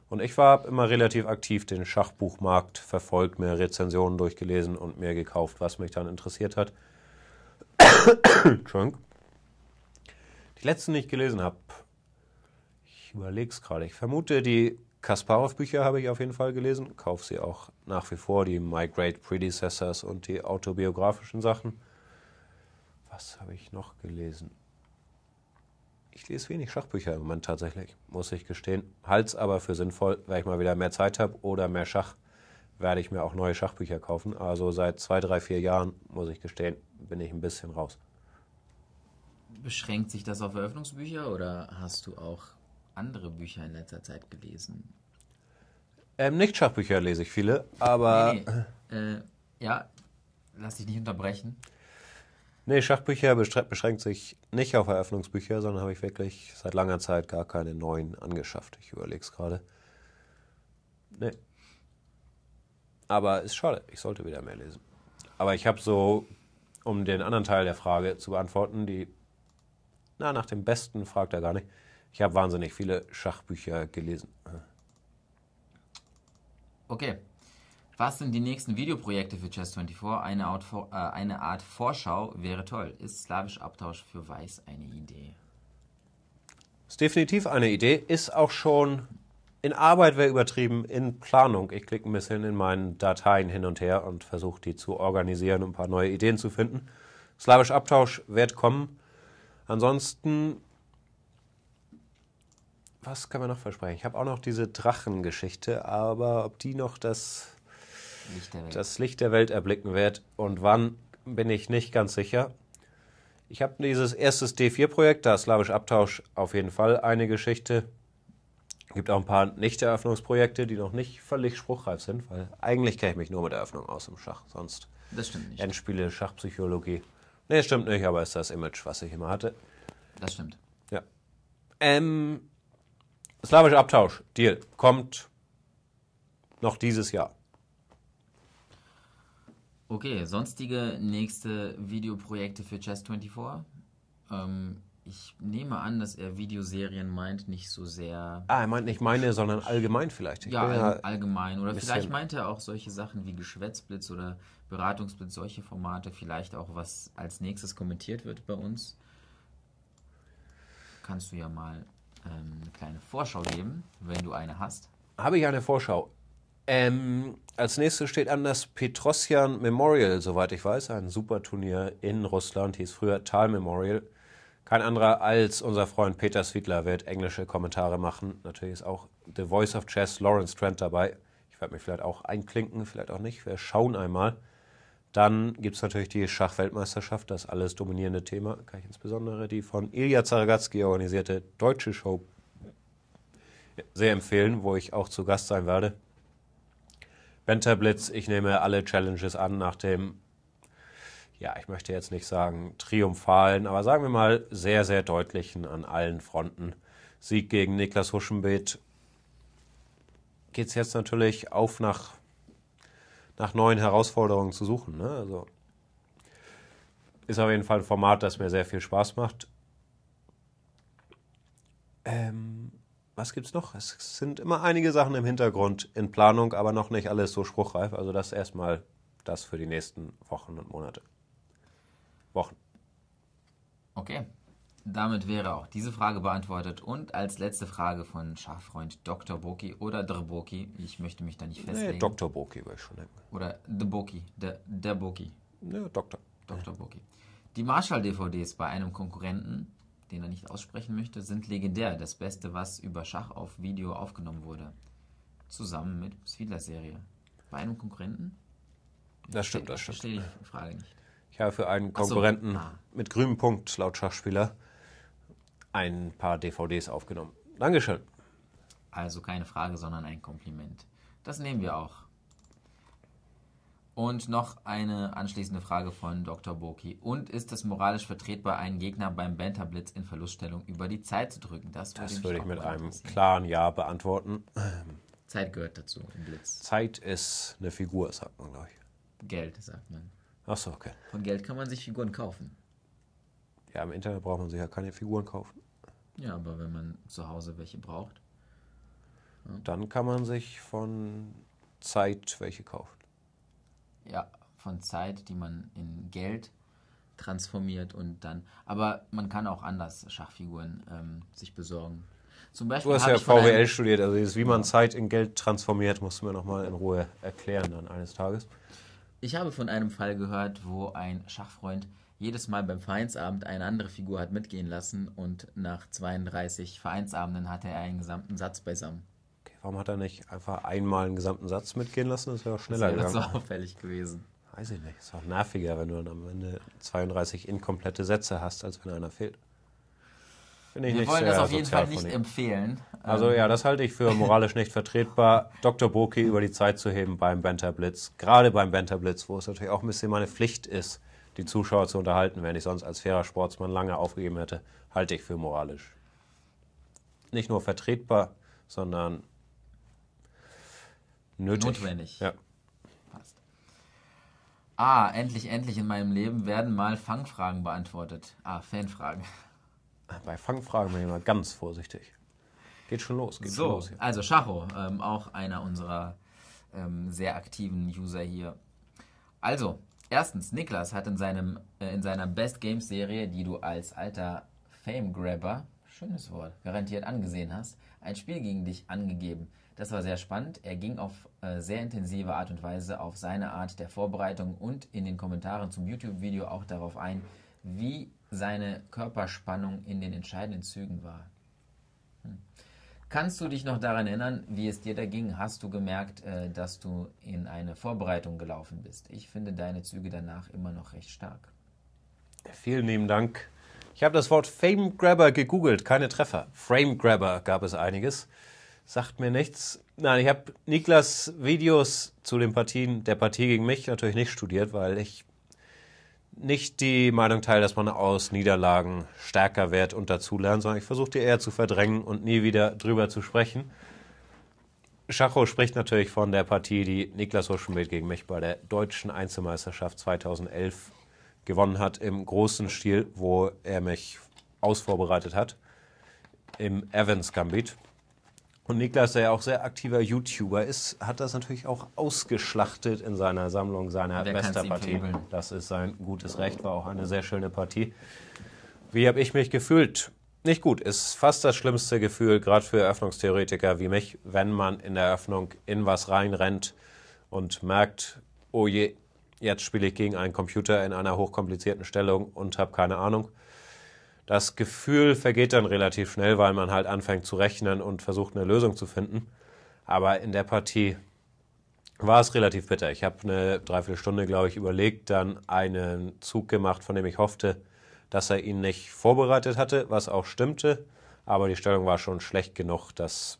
Und ich war immer relativ aktiv den Schachbuchmarkt verfolgt, mehr Rezensionen durchgelesen und mehr gekauft, was mich dann interessiert hat. Trunk. Die letzten, die ich gelesen habe, ich überlege es gerade. Ich vermute, die Kasparov-Bücher habe ich auf jeden Fall gelesen, kaufe sie auch nach wie vor, die My Great Predecessors und die autobiografischen Sachen. Was habe ich noch gelesen? Ich lese wenig Schachbücher im Moment tatsächlich, muss ich gestehen. Halt's aber für sinnvoll, weil ich mal wieder mehr Zeit habe oder mehr Schach, werde ich mir auch neue Schachbücher kaufen. Also seit zwei, drei, vier Jahren, muss ich gestehen, bin ich ein bisschen raus. Beschränkt sich das auf Eröffnungsbücher oder hast du auch andere Bücher in letzter Zeit gelesen? Ähm, nicht Schachbücher lese ich viele, aber. Nee, nee. Äh, ja, lass dich nicht unterbrechen. Nee, Schachbücher beschränkt sich nicht auf Eröffnungsbücher, sondern habe ich wirklich seit langer Zeit gar keine neuen angeschafft. Ich überlege es gerade. Nee. Aber ist schade, ich sollte wieder mehr lesen. Aber ich habe so, um den anderen Teil der Frage zu beantworten, die, na, nach dem Besten fragt er gar nicht. Ich habe wahnsinnig viele Schachbücher gelesen. Okay. Was sind die nächsten Videoprojekte für Chess24? Eine Art, äh, eine Art Vorschau wäre toll. Ist Slawisch-Abtausch für Weiß eine Idee? Ist definitiv eine Idee. Ist auch schon in Arbeit, wäre übertrieben, in Planung. Ich klicke ein bisschen in meinen Dateien hin und her und versuche die zu organisieren und um ein paar neue Ideen zu finden. Slawisch-Abtausch wird kommen. Ansonsten was kann man noch versprechen? Ich habe auch noch diese Drachengeschichte, aber ob die noch das Licht das Licht der Welt erblicken wird. Und wann, bin ich nicht ganz sicher. Ich habe dieses erste D4-Projekt, da Slawisch Abtausch auf jeden Fall eine Geschichte. Es Gibt auch ein paar Nicht-Eröffnungsprojekte, die noch nicht völlig spruchreif sind, weil eigentlich kenne ich mich nur mit Eröffnung aus im Schach, sonst das stimmt nicht. Endspiele, Schachpsychologie. Nee, stimmt nicht, aber ist das Image, was ich immer hatte. Das stimmt. Ja. Ähm, Slawisch Abtausch, Deal, kommt noch dieses Jahr. Okay, sonstige nächste Videoprojekte für Chess24? Ähm, ich nehme an, dass er Videoserien meint, nicht so sehr. Ah, er meint nicht meine, sondern allgemein vielleicht. Ich ja, ja, allgemein. Oder vielleicht meint er auch solche Sachen wie Geschwätzblitz oder Beratungsblitz, solche Formate, vielleicht auch, was als nächstes kommentiert wird bei uns. Kannst du ja mal ähm, eine kleine Vorschau geben, wenn du eine hast. Habe ich eine Vorschau. Ähm, als nächstes steht an das Petrosjan Memorial, soweit ich weiß, ein super Turnier in Russland, hieß früher Tal Memorial. Kein anderer als unser Freund Peter Swiedler wird englische Kommentare machen. Natürlich ist auch The Voice of Chess Lawrence Trent dabei. Ich werde mich vielleicht auch einklinken, vielleicht auch nicht. Wir schauen einmal. Dann gibt es natürlich die Schachweltmeisterschaft, das alles dominierende Thema. Kann ich insbesondere die von Ilya Zaragatsky organisierte deutsche Show sehr empfehlen, wo ich auch zu Gast sein werde. Benter Blitz, ich nehme alle Challenges an nach dem, ja, ich möchte jetzt nicht sagen triumphalen, aber sagen wir mal sehr, sehr deutlichen an allen Fronten. Sieg gegen Niklas Huschenbeet. Geht es jetzt natürlich auf nach, nach neuen Herausforderungen zu suchen. Ne? Also ist auf jeden Fall ein Format, das mir sehr viel Spaß macht. Ähm, was gibt's noch? Es sind immer einige Sachen im Hintergrund in Planung, aber noch nicht alles so spruchreif. Also das erstmal das für die nächsten Wochen und Monate. Wochen. Okay. Damit wäre auch diese Frage beantwortet. Und als letzte Frage von Schachfreund Dr. Boki oder Dr. Boki. Ich möchte mich da nicht festlegen. Nee, Dr. Boki würde ich schon nennen. Oder Deboki. De, der Boki. Ja, Dr. Dr. Boki. Die Marshall-DVDs bei einem Konkurrenten den er nicht aussprechen möchte, sind legendär, das Beste, was über Schach auf Video aufgenommen wurde. Zusammen mit Fiedler-Serie. Bei einem Konkurrenten? Das stimmt, das stimmt. Verstehe die Frage nicht. Ich habe für einen Konkurrenten so. ah. mit grünem Punkt laut Schachspieler ein paar DVDs aufgenommen. Dankeschön. Also keine Frage, sondern ein Kompliment. Das nehmen wir auch. Und noch eine anschließende Frage von Dr. Boki. Und ist es moralisch vertretbar, einen Gegner beim Benta-Blitz in Verluststellung über die Zeit zu drücken? Das, das würde ich mit einem klaren Ja beantworten. Zeit gehört dazu im Blitz. Zeit ist eine Figur, sagt man, gleich. Geld, sagt man. Achso, okay. Von Geld kann man sich Figuren kaufen. Ja, im Internet braucht man sich ja keine Figuren kaufen. Ja, aber wenn man zu Hause welche braucht. Ja. Dann kann man sich von Zeit welche kaufen ja, von Zeit, die man in Geld transformiert und dann. Aber man kann auch anders Schachfiguren ähm, sich besorgen. Zum Beispiel du hast ja VWL studiert, also dieses, wie man Zeit in Geld transformiert, musst du mir nochmal in Ruhe erklären dann eines Tages. Ich habe von einem Fall gehört, wo ein Schachfreund jedes Mal beim Vereinsabend eine andere Figur hat mitgehen lassen und nach 32 Vereinsabenden hatte er einen gesamten Satz beisammen. Warum hat er nicht einfach einmal einen gesamten Satz mitgehen lassen? Das wäre auch schneller das wär gegangen. Das wäre auffällig gewesen. Weiß ich nicht. Ist auch nerviger, wenn du dann am Ende 32 inkomplette Sätze hast, als wenn einer fehlt. Finde ich Wir nicht wollen das auf jeden Fall nicht empfehlen. Also ähm, ja, das halte ich für moralisch nicht vertretbar, Dr. Boki über die Zeit zu heben beim Banter Blitz. Gerade beim Banter Blitz, wo es natürlich auch ein bisschen meine Pflicht ist, die Zuschauer zu unterhalten, wenn ich sonst als fairer Sportsmann lange aufgegeben hätte, halte ich für moralisch. Nicht nur vertretbar, sondern Nötig. Notwendig. Ja. Passt. Ah, endlich, endlich in meinem Leben werden mal Fangfragen beantwortet. Ah, Fanfragen. Ah, bei Fangfragen bin ich immer ganz vorsichtig. Geht schon los. Geht so, schon los also Schacho, ähm, auch einer unserer ähm, sehr aktiven User hier. Also, erstens, Niklas hat in, seinem, äh, in seiner Best Games Serie, die du als alter Fame Grabber, schönes Wort, garantiert angesehen hast, ein Spiel gegen dich angegeben. Das war sehr spannend. Er ging auf äh, sehr intensive Art und Weise auf seine Art der Vorbereitung und in den Kommentaren zum YouTube-Video auch darauf ein, wie seine Körperspannung in den entscheidenden Zügen war. Hm. Kannst du dich noch daran erinnern, wie es dir da ging? Hast du gemerkt, äh, dass du in eine Vorbereitung gelaufen bist? Ich finde deine Züge danach immer noch recht stark. Vielen lieben Dank. Ich habe das Wort Fame Grabber gegoogelt, keine Treffer. Frame Grabber gab es einiges. Sagt mir nichts. Nein, ich habe Niklas Videos zu den Partien der Partie gegen mich natürlich nicht studiert, weil ich nicht die Meinung teile, dass man aus Niederlagen stärker wird und dazulernt, sondern ich versuche die eher zu verdrängen und nie wieder drüber zu sprechen. Schacho spricht natürlich von der Partie, die Niklas Huschenbeet gegen mich bei der deutschen Einzelmeisterschaft 2011 gewonnen hat, im großen Stil, wo er mich ausvorbereitet hat, im Evans Gambit. Und Niklas, der ja auch sehr aktiver YouTuber ist, hat das natürlich auch ausgeschlachtet in seiner Sammlung seiner Westerpartie. Das ist sein gutes Recht, war auch eine sehr schöne Partie. Wie habe ich mich gefühlt? Nicht gut, ist fast das schlimmste Gefühl, gerade für Eröffnungstheoretiker wie mich, wenn man in der Eröffnung in was reinrennt und merkt, oh je, jetzt spiele ich gegen einen Computer in einer hochkomplizierten Stellung und habe keine Ahnung. Das Gefühl vergeht dann relativ schnell, weil man halt anfängt zu rechnen und versucht, eine Lösung zu finden. Aber in der Partie war es relativ bitter. Ich habe eine Dreiviertelstunde, glaube ich, überlegt, dann einen Zug gemacht, von dem ich hoffte, dass er ihn nicht vorbereitet hatte, was auch stimmte. Aber die Stellung war schon schlecht genug, dass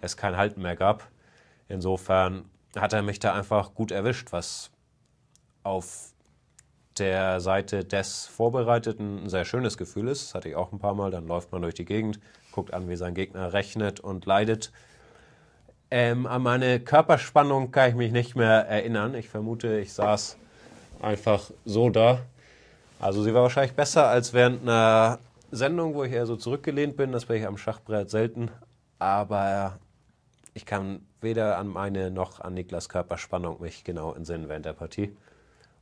es kein Halten mehr gab. Insofern hat er mich da einfach gut erwischt, was auf der Seite des Vorbereiteten ein sehr schönes Gefühl ist. Das hatte ich auch ein paar Mal. Dann läuft man durch die Gegend, guckt an, wie sein Gegner rechnet und leidet. Ähm, an meine Körperspannung kann ich mich nicht mehr erinnern. Ich vermute, ich saß einfach so da. Also sie war wahrscheinlich besser als während einer Sendung, wo ich eher so zurückgelehnt bin. Das wäre ich am Schachbrett selten. Aber ich kann weder an meine noch an Niklas Körperspannung mich genau entsinnen während der Partie.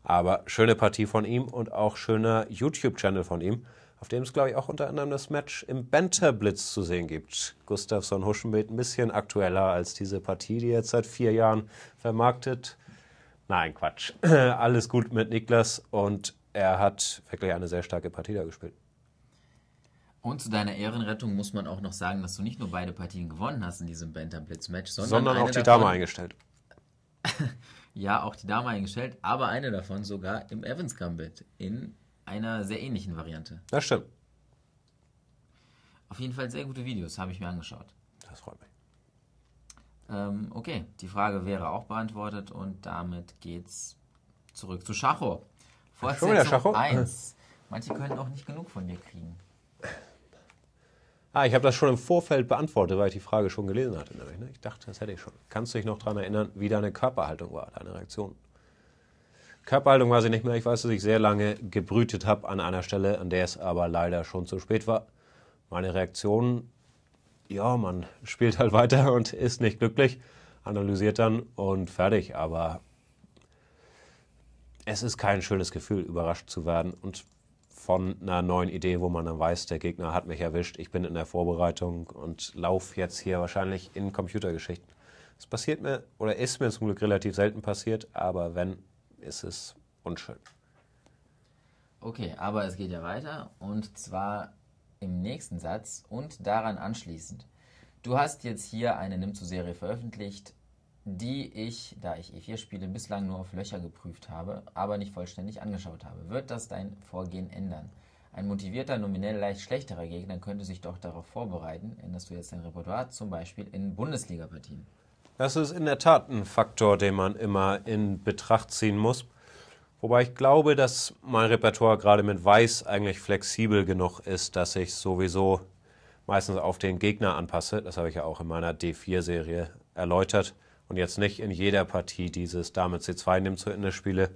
Aber schöne Partie von ihm und auch schöner YouTube-Channel von ihm, auf dem es, glaube ich, auch unter anderem das Match im Banter Blitz zu sehen gibt. Gustavsson Huschenbeet ein bisschen aktueller als diese Partie, die er jetzt seit vier Jahren vermarktet. Nein, Quatsch. Alles gut mit Niklas und er hat wirklich eine sehr starke Partie da gespielt. Und zu deiner Ehrenrettung muss man auch noch sagen, dass du nicht nur beide Partien gewonnen hast in diesem Bantam Blitz Match, sondern, sondern auch die Dame eingestellt. ja auch die Dame eingestellt, aber eine davon sogar im Evans Gambit in einer sehr ähnlichen Variante. Das stimmt. Auf jeden Fall sehr gute Videos, habe ich mir angeschaut. Das freut mich. Ähm, okay, die Frage wäre auch beantwortet und damit geht's zurück zu Schacho. Vorsetzung Schon wieder Schacho? 1. Manche können auch nicht genug von dir kriegen. Ah, ich habe das schon im Vorfeld beantwortet, weil ich die Frage schon gelesen hatte. Nämlich, ne? Ich dachte, das hätte ich schon. Kannst du dich noch daran erinnern, wie deine Körperhaltung war, deine Reaktion? Körperhaltung weiß ich nicht mehr. Ich weiß, dass ich sehr lange gebrütet habe an einer Stelle, an der es aber leider schon zu spät war. Meine Reaktion, ja, man spielt halt weiter und ist nicht glücklich, analysiert dann und fertig. Aber es ist kein schönes Gefühl, überrascht zu werden und von einer neuen Idee, wo man dann weiß, der Gegner hat mich erwischt, ich bin in der Vorbereitung und laufe jetzt hier wahrscheinlich in Computergeschichten. Das passiert mir oder ist mir zum Glück relativ selten passiert, aber wenn, ist es unschön. Okay, aber es geht ja weiter und zwar im nächsten Satz und daran anschließend. Du hast jetzt hier eine Nimmzu-Serie veröffentlicht die ich, da ich E4 spiele, bislang nur auf Löcher geprüft habe, aber nicht vollständig angeschaut habe. Wird das dein Vorgehen ändern? Ein motivierter, nominell leicht schlechterer Gegner könnte sich doch darauf vorbereiten. Änderst du jetzt dein Repertoire, zum Beispiel in Bundesliga-Partien? Das ist in der Tat ein Faktor, den man immer in Betracht ziehen muss. Wobei ich glaube, dass mein Repertoire gerade mit Weiß eigentlich flexibel genug ist, dass ich sowieso meistens auf den Gegner anpasse. Das habe ich ja auch in meiner D4-Serie erläutert und jetzt nicht in jeder Partie dieses Dame C2 nimmt zu Ende spiele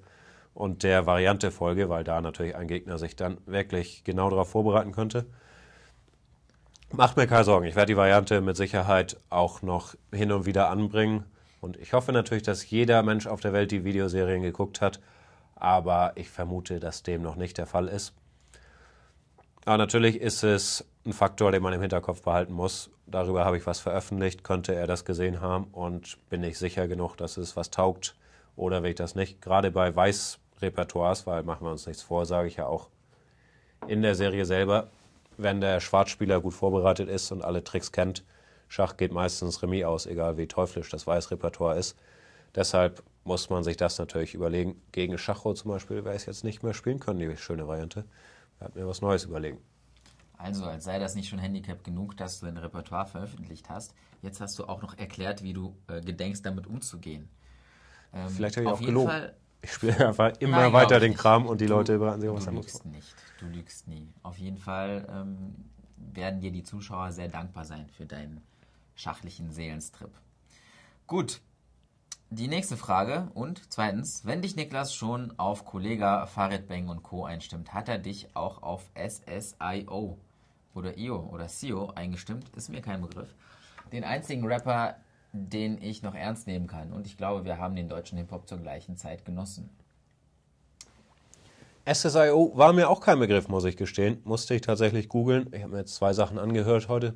und der Variante folge, weil da natürlich ein Gegner sich dann wirklich genau darauf vorbereiten könnte. Macht mir keine Sorgen, ich werde die Variante mit Sicherheit auch noch hin und wieder anbringen. Und ich hoffe natürlich, dass jeder Mensch auf der Welt die Videoserien geguckt hat, aber ich vermute, dass dem noch nicht der Fall ist. Aber natürlich ist es ein Faktor, den man im Hinterkopf behalten muss. Darüber habe ich was veröffentlicht, könnte er das gesehen haben und bin ich sicher genug, dass es was taugt oder will ich das nicht. Gerade bei Weiß-Repertoires, weil machen wir uns nichts vor, sage ich ja auch in der Serie selber, wenn der Schwarzspieler gut vorbereitet ist und alle Tricks kennt, Schach geht meistens Remis aus, egal wie teuflisch das Weiß-Repertoire ist. Deshalb muss man sich das natürlich überlegen. Gegen Schachro zum Beispiel wäre es jetzt nicht mehr spielen können, die schöne Variante. Hat mir was Neues überlegen. Also, als sei das nicht schon Handicap genug, dass du dein Repertoire veröffentlicht hast. Jetzt hast du auch noch erklärt, wie du äh, gedenkst, damit umzugehen. Ähm, Vielleicht habe ich auch gelogen. Fall ich spiele einfach immer Nein, weiter den nicht. Kram und die du, Leute überraten sich, was anderes. Du lügst nicht. Du lügst nie. Auf jeden Fall ähm, werden dir die Zuschauer sehr dankbar sein für deinen schachlichen Seelenstrip. Gut, die nächste Frage und zweitens, wenn dich Niklas schon auf Kollega, Farid Bang und Co. einstimmt, hat er dich auch auf SSIO oder IO oder SIO eingestimmt? Ist mir kein Begriff. Den einzigen Rapper, den ich noch ernst nehmen kann. Und ich glaube, wir haben den deutschen Hip-Hop zur gleichen Zeit genossen. SSIO war mir auch kein Begriff, muss ich gestehen. Musste ich tatsächlich googeln. Ich habe mir jetzt zwei Sachen angehört heute.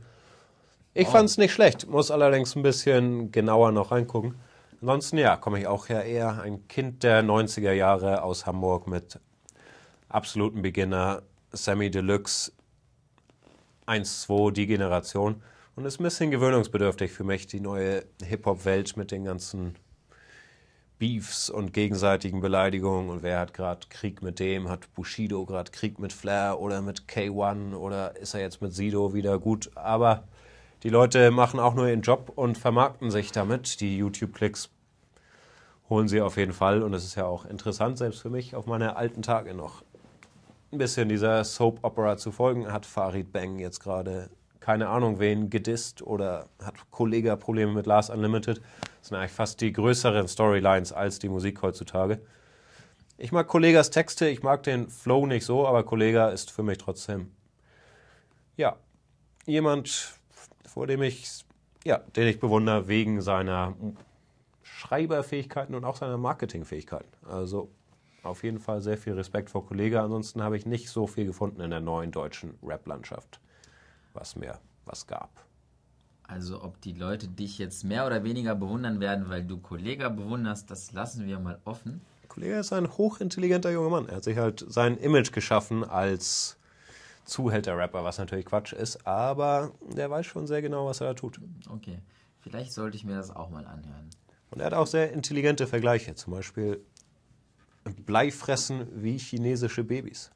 Ich oh. fand es nicht schlecht, muss allerdings ein bisschen genauer noch reingucken. Ansonsten, ja, komme ich auch ja eher ein Kind der 90er Jahre aus Hamburg mit absoluten Beginner, Sammy Deluxe, 1, 2, die Generation. Und ist ein bisschen gewöhnungsbedürftig für mich, die neue Hip-Hop-Welt mit den ganzen Beefs und gegenseitigen Beleidigungen und wer hat gerade Krieg mit dem, hat Bushido gerade Krieg mit Flair oder mit K1 oder ist er jetzt mit Sido wieder gut, aber die Leute machen auch nur ihren Job und vermarkten sich damit. Die YouTube-Klicks holen sie auf jeden Fall. Und es ist ja auch interessant, selbst für mich auf meine alten Tage noch ein bisschen dieser Soap-Opera zu folgen. Hat Farid Bang jetzt gerade keine Ahnung wen gedisst oder hat Kollega Probleme mit Last Unlimited. Das sind eigentlich fast die größeren Storylines als die Musik heutzutage. Ich mag Kollegas Texte, ich mag den Flow nicht so, aber Kollega ist für mich trotzdem, ja, jemand, vor dem ich, ja, den ich bewundere wegen seiner Schreiberfähigkeiten und auch seiner Marketingfähigkeiten. Also auf jeden Fall sehr viel Respekt vor Kollege. Ansonsten habe ich nicht so viel gefunden in der neuen deutschen Rap-Landschaft, was mir was gab. Also ob die Leute dich jetzt mehr oder weniger bewundern werden, weil du Kollega bewunderst, das lassen wir mal offen. Kollege ist ein hochintelligenter junger Mann. Er hat sich halt sein Image geschaffen als zuhält, der Rapper, was natürlich Quatsch ist, aber der weiß schon sehr genau, was er da tut. Okay, vielleicht sollte ich mir das auch mal anhören. Und er hat auch sehr intelligente Vergleiche, zum Beispiel Bleifressen wie chinesische Babys.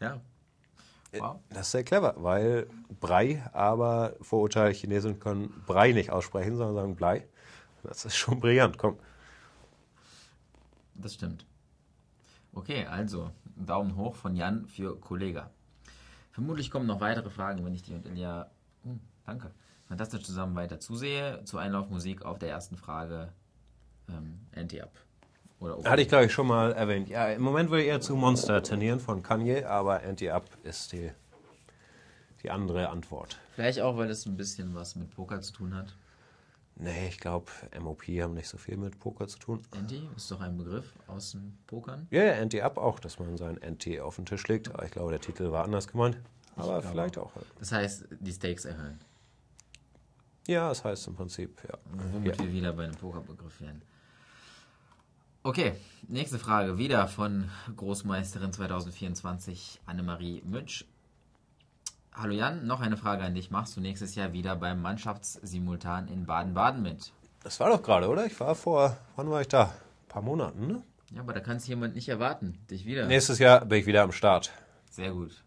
Ja. Äh, wow. Das ist sehr clever, weil Brei, aber Vorurteile Chinesen können Brei nicht aussprechen, sondern sagen Blei. Das ist schon brillant, komm. Das stimmt. Okay, also Daumen hoch von Jan für Kollege. Vermutlich kommen noch weitere Fragen, wenn ich dir und Ilja. Hm, danke. Fantastisch zusammen weiter zusehe. Zur Einlaufmusik auf der ersten Frage ähm, Anti-Up. Okay. Hatte ich, glaube ich, schon mal erwähnt. Ja, im Moment würde ich eher zu Monster trainieren von Kanye, aber Anti-Up ist die, die andere Antwort. Vielleicht auch, weil es ein bisschen was mit Poker zu tun hat. Nee, ich glaube, MOP haben nicht so viel mit Poker zu tun. Anti ist doch ein Begriff aus dem Pokern. Ja, yeah, anti ab auch, dass man sein Anti auf den Tisch legt. Aber ich glaube, der Titel war anders gemeint. Aber ich vielleicht auch. auch. Das heißt, die Stakes erhöhen. Ja, das heißt im Prinzip, ja. Womit ja. wir wieder bei einem Pokerbegriff werden. Okay, nächste Frage. Wieder von Großmeisterin 2024 Annemarie Münch. Hallo Jan, noch eine Frage an dich. Machst du nächstes Jahr wieder beim Mannschaftssimultan in Baden-Baden mit? Das war doch gerade, oder? Ich war vor, wann war ich da? Ein paar Monaten, ne? Ja, aber da kann es jemand nicht erwarten. Dich wieder. Nächstes Jahr bin ich wieder am Start. Sehr gut.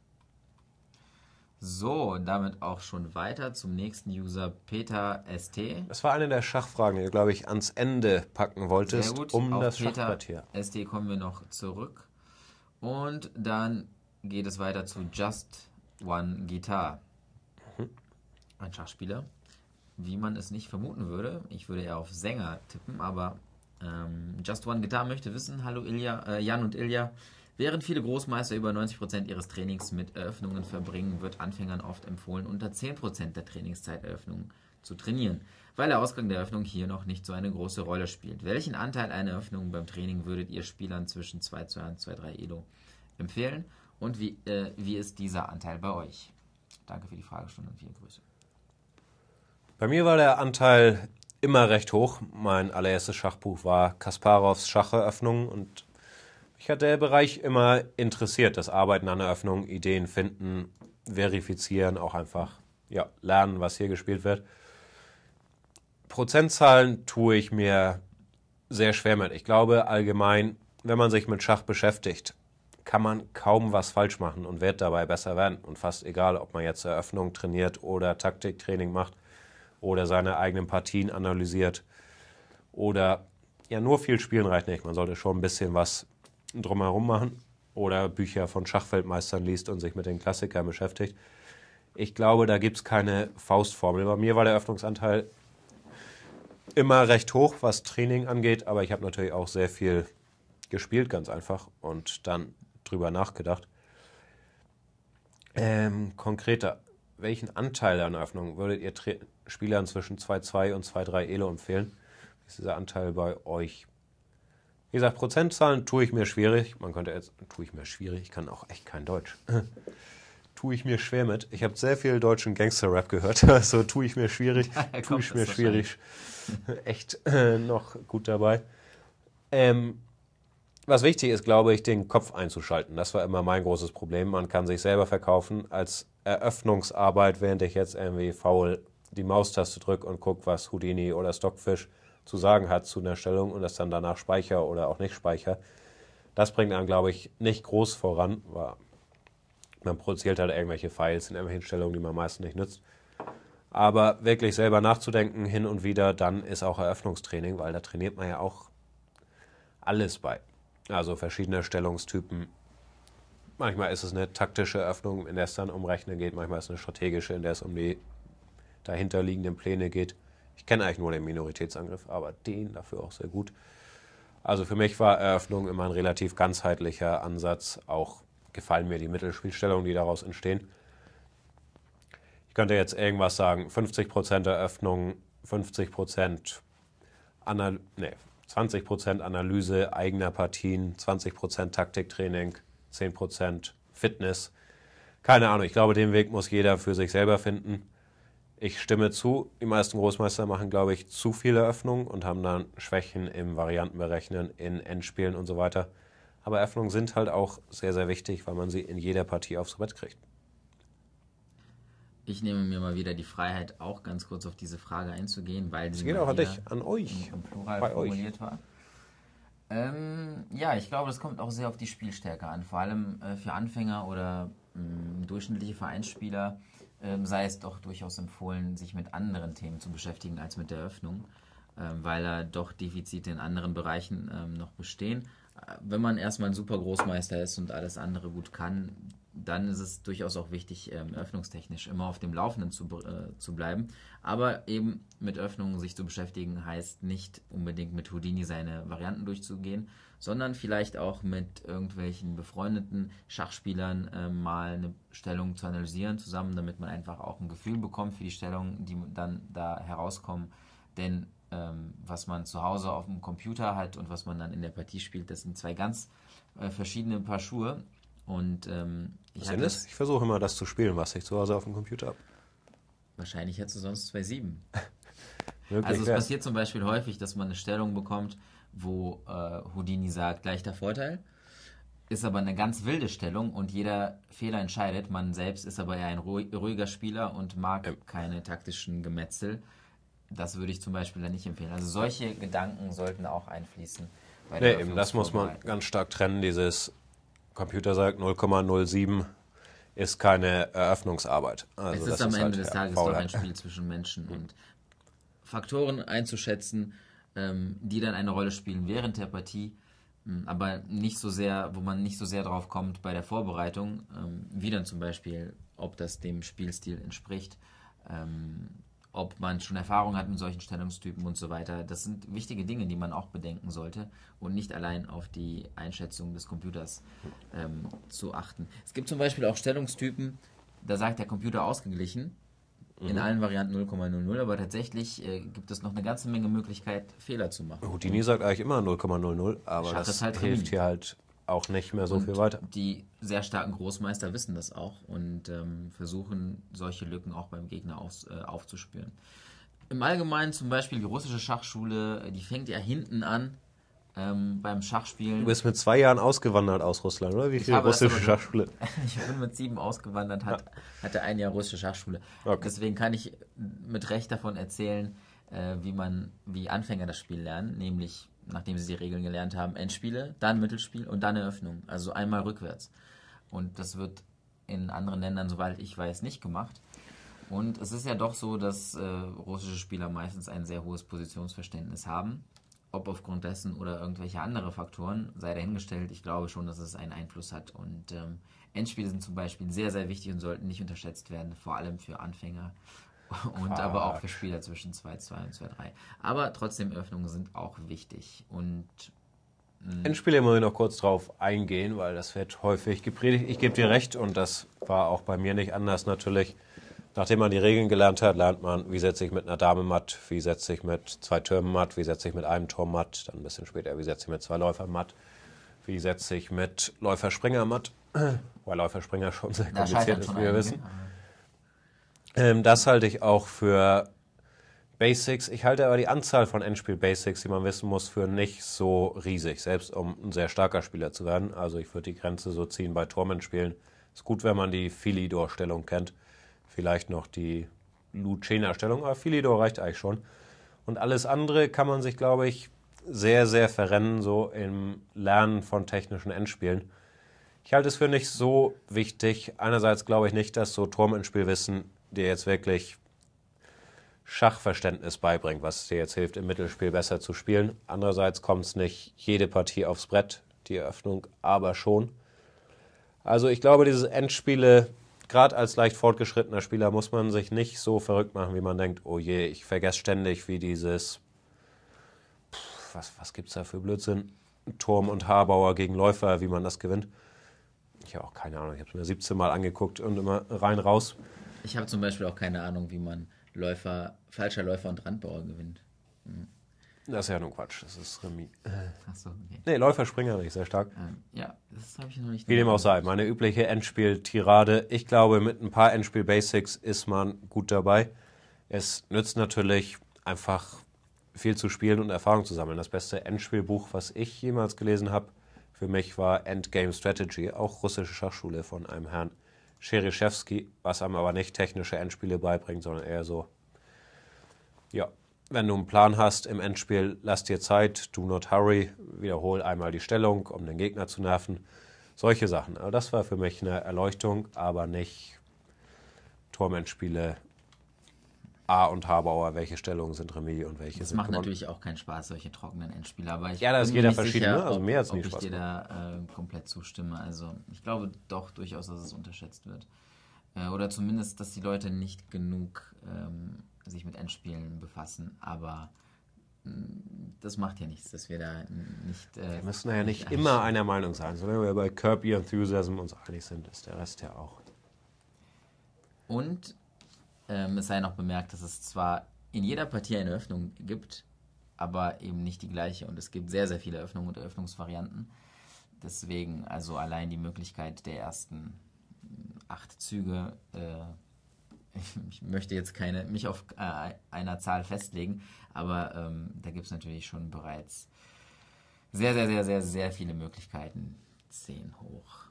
So, und damit auch schon weiter zum nächsten User Peter ST. Das war eine der Schachfragen, die du, glaube ich, ans Ende packen wolltest, Sehr gut. um Auf das Peter Schachquartier. ST kommen wir noch zurück. Und dann geht es weiter zu Just Wan Guitar. Mhm. Ein Schachspieler. Wie man es nicht vermuten würde. Ich würde eher auf Sänger tippen, aber ähm, Just One Guitar möchte wissen, hallo Ilja, äh, Jan und Ilja, Während viele Großmeister über 90% ihres Trainings mit Eröffnungen verbringen, wird Anfängern oft empfohlen, unter 10% der Trainingszeit Eröffnungen zu trainieren, weil der Ausgang der Eröffnung hier noch nicht so eine große Rolle spielt. Welchen Anteil einer Eröffnung beim Training würdet ihr Spielern zwischen 2-2 und 2-3 Elo empfehlen? Und wie, äh, wie ist dieser Anteil bei euch? Danke für die Fragestunde und viele Grüße. Bei mir war der Anteil immer recht hoch. Mein allererstes Schachbuch war Kasparovs Schacheröffnung und mich hat der Bereich immer interessiert, das Arbeiten an der Öffnung, Ideen finden, verifizieren, auch einfach ja, lernen, was hier gespielt wird. Prozentzahlen tue ich mir sehr schwer mit. Ich glaube allgemein, wenn man sich mit Schach beschäftigt, kann man kaum was falsch machen und wird dabei besser werden. Und fast egal, ob man jetzt Eröffnung trainiert oder Taktiktraining macht oder seine eigenen Partien analysiert oder ja, nur viel spielen reicht nicht. Man sollte schon ein bisschen was drumherum machen oder Bücher von Schachfeldmeistern liest und sich mit den Klassikern beschäftigt. Ich glaube, da gibt es keine Faustformel. Bei mir war der Öffnungsanteil immer recht hoch, was Training angeht, aber ich habe natürlich auch sehr viel gespielt, ganz einfach. Und dann drüber nachgedacht. Ähm, konkreter, welchen Anteil an Öffnung würdet ihr Tre Spielern zwischen 2-2 und 2-3 Elo empfehlen? Wie ist dieser Anteil bei euch? Wie gesagt, Prozentzahlen tue ich mir schwierig. Man könnte jetzt, tue ich mir schwierig, ich kann auch echt kein Deutsch. tue ich mir schwer mit. Ich habe sehr viel deutschen Gangster-Rap gehört, also tue ich mir schwierig, tue ich mir schwierig. Echt äh, noch gut dabei. Ähm, was wichtig ist, glaube ich, den Kopf einzuschalten. Das war immer mein großes Problem. Man kann sich selber verkaufen als Eröffnungsarbeit, während ich jetzt irgendwie faul die Maustaste drücke und gucke, was Houdini oder Stockfish zu sagen hat zu einer Stellung und das dann danach speicher oder auch nicht speicher. Das bringt einen, glaube ich, nicht groß voran. weil Man produziert halt irgendwelche Files in irgendwelchen Stellungen, die man meistens nicht nützt. Aber wirklich selber nachzudenken, hin und wieder, dann ist auch Eröffnungstraining, weil da trainiert man ja auch alles bei. Also verschiedene Stellungstypen. Manchmal ist es eine taktische Eröffnung, in der es dann um Rechnen geht. Manchmal ist es eine strategische, in der es um die dahinterliegenden Pläne geht. Ich kenne eigentlich nur den Minoritätsangriff, aber den dafür auch sehr gut. Also für mich war Eröffnung immer ein relativ ganzheitlicher Ansatz. Auch gefallen mir die Mittelspielstellungen, die daraus entstehen. Ich könnte jetzt irgendwas sagen, 50% Eröffnung, 50% Analyse. nee, 20 Prozent Analyse eigener Partien, 20 Prozent Taktiktraining, 10 Prozent Fitness. Keine Ahnung, ich glaube, den Weg muss jeder für sich selber finden. Ich stimme zu, die meisten Großmeister machen, glaube ich, zu viele Öffnungen und haben dann Schwächen im Variantenberechnen, in Endspielen und so weiter. Aber Öffnungen sind halt auch sehr, sehr wichtig, weil man sie in jeder Partie aufs Brett kriegt. Ich nehme mir mal wieder die Freiheit, auch ganz kurz auf diese Frage einzugehen, weil sie geht auch an dich, an euch, im Plural bei formuliert euch. war. Ähm, ja, ich glaube, das kommt auch sehr auf die Spielstärke an. Vor allem äh, für Anfänger oder mh, mm, durchschnittliche Vereinsspieler ähm, sei es doch durchaus empfohlen, sich mit anderen Themen zu beschäftigen als mit der Öffnung, ähm, weil da doch Defizite in anderen Bereichen ähm, noch bestehen. Äh, wenn man erstmal ein super Großmeister ist und alles andere gut kann, dann ist es durchaus auch wichtig, ähm, öffnungstechnisch immer auf dem Laufenden zu, äh, zu bleiben. Aber eben mit Öffnungen sich zu beschäftigen, heißt nicht unbedingt mit Houdini seine Varianten durchzugehen, sondern vielleicht auch mit irgendwelchen befreundeten Schachspielern äh, mal eine Stellung zu analysieren zusammen, damit man einfach auch ein Gefühl bekommt für die Stellungen, die dann da herauskommen. Denn ähm, was man zu Hause auf dem Computer hat und was man dann in der Partie spielt, das sind zwei ganz äh, verschiedene Paar Schuhe und ähm, ich was Ich versuche immer das zu spielen, was ich zu Hause auf dem Computer habe. Wahrscheinlich hättest du sonst 2,7. also es passiert zum Beispiel häufig, dass man eine Stellung bekommt, wo äh, Houdini sagt, leichter Vorteil. Ist aber eine ganz wilde Stellung und jeder Fehler entscheidet. Man selbst ist aber eher ein ruhiger Spieler und mag ähm. keine taktischen Gemetzel. Das würde ich zum Beispiel dann nicht empfehlen. Also solche Gedanken sollten auch einfließen. Nee, eben, das muss man ganz stark trennen, dieses Computer sagt 0,07 ist keine Eröffnungsarbeit. Also es ist am ist Ende halt des Tages doch ein halt. Spiel zwischen Menschen und Faktoren einzuschätzen, ähm, die dann eine Rolle spielen während der Partie, ähm, aber nicht so sehr, wo man nicht so sehr drauf kommt bei der Vorbereitung, ähm, wie dann zum Beispiel, ob das dem Spielstil entspricht ob man schon Erfahrung hat mit solchen Stellungstypen und so weiter. Das sind wichtige Dinge, die man auch bedenken sollte und nicht allein auf die Einschätzung des Computers ähm, zu achten. Es gibt zum Beispiel auch Stellungstypen, da sagt der Computer ausgeglichen, in mhm. allen Varianten 0,00, aber tatsächlich äh, gibt es noch eine ganze Menge Möglichkeit, Fehler zu machen. Houdini sagt eigentlich immer 0,00, aber Schach das halt hilft hier halt auch nicht mehr so und viel weiter. Die sehr starken Großmeister wissen das auch und ähm, versuchen, solche Lücken auch beim Gegner auf, äh, aufzuspüren. Im Allgemeinen zum Beispiel die russische Schachschule, äh, die fängt ja hinten an ähm, beim Schachspielen. Du bist mit zwei Jahren ausgewandert aus Russland, oder? Wie viele russische Schachschule? ich bin mit sieben ausgewandert, hat, hatte ein Jahr russische Schachschule. Okay. Deswegen kann ich mit Recht davon erzählen, äh, wie man, wie Anfänger das Spiel lernen, nämlich nachdem sie die Regeln gelernt haben, Endspiele, dann Mittelspiel und dann Eröffnung. Also einmal rückwärts. Und das wird in anderen Ländern, soweit ich weiß, nicht gemacht. Und es ist ja doch so, dass äh, russische Spieler meistens ein sehr hohes Positionsverständnis haben. Ob aufgrund dessen oder irgendwelche andere Faktoren, sei dahingestellt, ich glaube schon, dass es einen Einfluss hat. Und ähm, Endspiele sind zum Beispiel sehr, sehr wichtig und sollten nicht unterschätzt werden, vor allem für Anfänger und aber auch für Spieler zwischen 2-2 und 2-3. Aber trotzdem, Öffnungen sind auch wichtig. Und mm. Endspiele wollen wir noch kurz drauf eingehen, weil das wird häufig gepredigt. Ich gebe dir recht und das war auch bei mir nicht anders natürlich. Nachdem man die Regeln gelernt hat, lernt man, wie setze ich mit einer Dame matt, wie setze ich mit zwei Türmen matt, wie setze ich mit einem Turm matt, dann ein bisschen später, wie setze ich mit zwei Läufern matt, wie setze ich mit Läufer-Springer matt, weil Läufer-Springer schon sehr kompliziert ist, wie wir wissen. Einige. Ähm, das halte ich auch für Basics. Ich halte aber die Anzahl von Endspiel-Basics, die man wissen muss, für nicht so riesig, selbst um ein sehr starker Spieler zu werden. Also ich würde die Grenze so ziehen bei Torment-Spielen. Ist gut, wenn man die Philidor-Stellung kennt. Vielleicht noch die Lucena-Stellung, aber Philidor reicht eigentlich schon. Und alles andere kann man sich, glaube ich, sehr, sehr verrennen, so im Lernen von technischen Endspielen. Ich halte es für nicht so wichtig. Einerseits glaube ich nicht, dass so Turmentspielwissen dir jetzt wirklich Schachverständnis beibringt, was dir jetzt hilft, im Mittelspiel besser zu spielen. Andererseits kommt es nicht jede Partie aufs Brett, die Eröffnung, aber schon. Also ich glaube, dieses Endspiele, gerade als leicht fortgeschrittener Spieler, muss man sich nicht so verrückt machen, wie man denkt, oh je, ich vergesse ständig, wie dieses, pff, was, was gibt es da für Blödsinn, Turm und Haarbauer gegen Läufer, wie man das gewinnt. Ich habe auch keine Ahnung, ich habe es mir 17 Mal angeguckt und immer rein raus. Ich habe zum Beispiel auch keine Ahnung, wie man Läufer, falscher Läufer und Randbauer gewinnt. Mhm. Das ist ja nur Quatsch, das ist Remi. Achso, okay. Nee, Läufer Springer bin ich sehr stark. Ähm, ja, das habe ich noch nicht. Wie dem auch sei, meine übliche Endspiel-Tirade. Ich glaube, mit ein paar Endspiel-Basics ist man gut dabei. Es nützt natürlich einfach viel zu spielen und Erfahrung zu sammeln. Das beste Endspielbuch, was ich jemals gelesen habe, für mich war Endgame Strategy, auch russische Schachschule von einem Herrn Scherischewski, was einem aber nicht technische Endspiele beibringt, sondern eher so, ja, wenn du einen Plan hast im Endspiel, lass dir Zeit, do not hurry, wiederhol einmal die Stellung, um den Gegner zu nerven. Solche Sachen. Also das war für mich eine Erleuchtung, aber nicht Tormentspiele A und H Bauer, welche Stellungen sind Remis und welche das sind. Das macht natürlich auch keinen Spaß, solche trockenen Endspiele. Aber ich ja, da ist jeder verschieden. Sicher, ne? Also mir hat es nie Spaß. Ich dir da äh, komplett zustimme. Also ich glaube doch durchaus, dass es unterschätzt wird. Äh, oder zumindest, dass die Leute nicht genug ähm, sich mit Endspielen befassen. Aber mm, das macht ja nichts, dass wir da nicht. Äh, wir müssen ja nicht, nicht immer einer Meinung sein. Solange wir bei Kirby Your Enthusiasm uns einig sind, ist der Rest ja auch. Und ähm, es sei noch bemerkt, dass es zwar in jeder Partie eine Öffnung gibt, aber eben nicht die gleiche. Und es gibt sehr, sehr viele Öffnungen und Öffnungsvarianten. Deswegen also allein die Möglichkeit der ersten acht Züge. Äh, ich möchte jetzt keine mich auf äh, einer Zahl festlegen, aber ähm, da gibt es natürlich schon bereits sehr, sehr, sehr, sehr, sehr viele Möglichkeiten. Zehn hoch.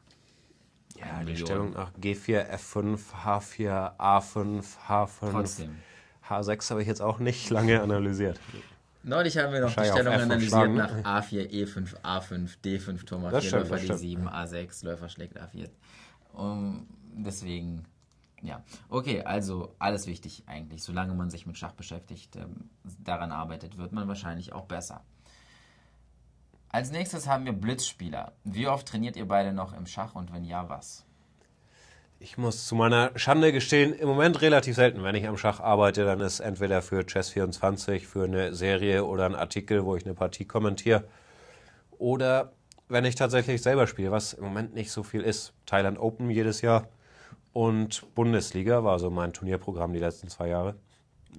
Ja, die Stellung nach G4, F5, H4, A5, H5. Trotzdem. H6 habe ich jetzt auch nicht lange analysiert. Neulich haben wir noch die Stellung analysiert nach A4, E5, A5, D5, Thomas, a stimmt, Läufer D7, A6, Läufer schlägt A4. Um, deswegen, ja. Okay, also alles wichtig eigentlich. Solange man sich mit Schach beschäftigt, ähm, daran arbeitet, wird man wahrscheinlich auch besser. Als nächstes haben wir Blitzspieler. Wie oft trainiert ihr beide noch im Schach und wenn ja, was? Ich muss zu meiner Schande gestehen, im Moment relativ selten. Wenn ich am Schach arbeite, dann ist entweder für Chess24, für eine Serie oder einen Artikel, wo ich eine Partie kommentiere. Oder wenn ich tatsächlich selber spiele, was im Moment nicht so viel ist. Thailand Open jedes Jahr und Bundesliga war so mein Turnierprogramm die letzten zwei Jahre.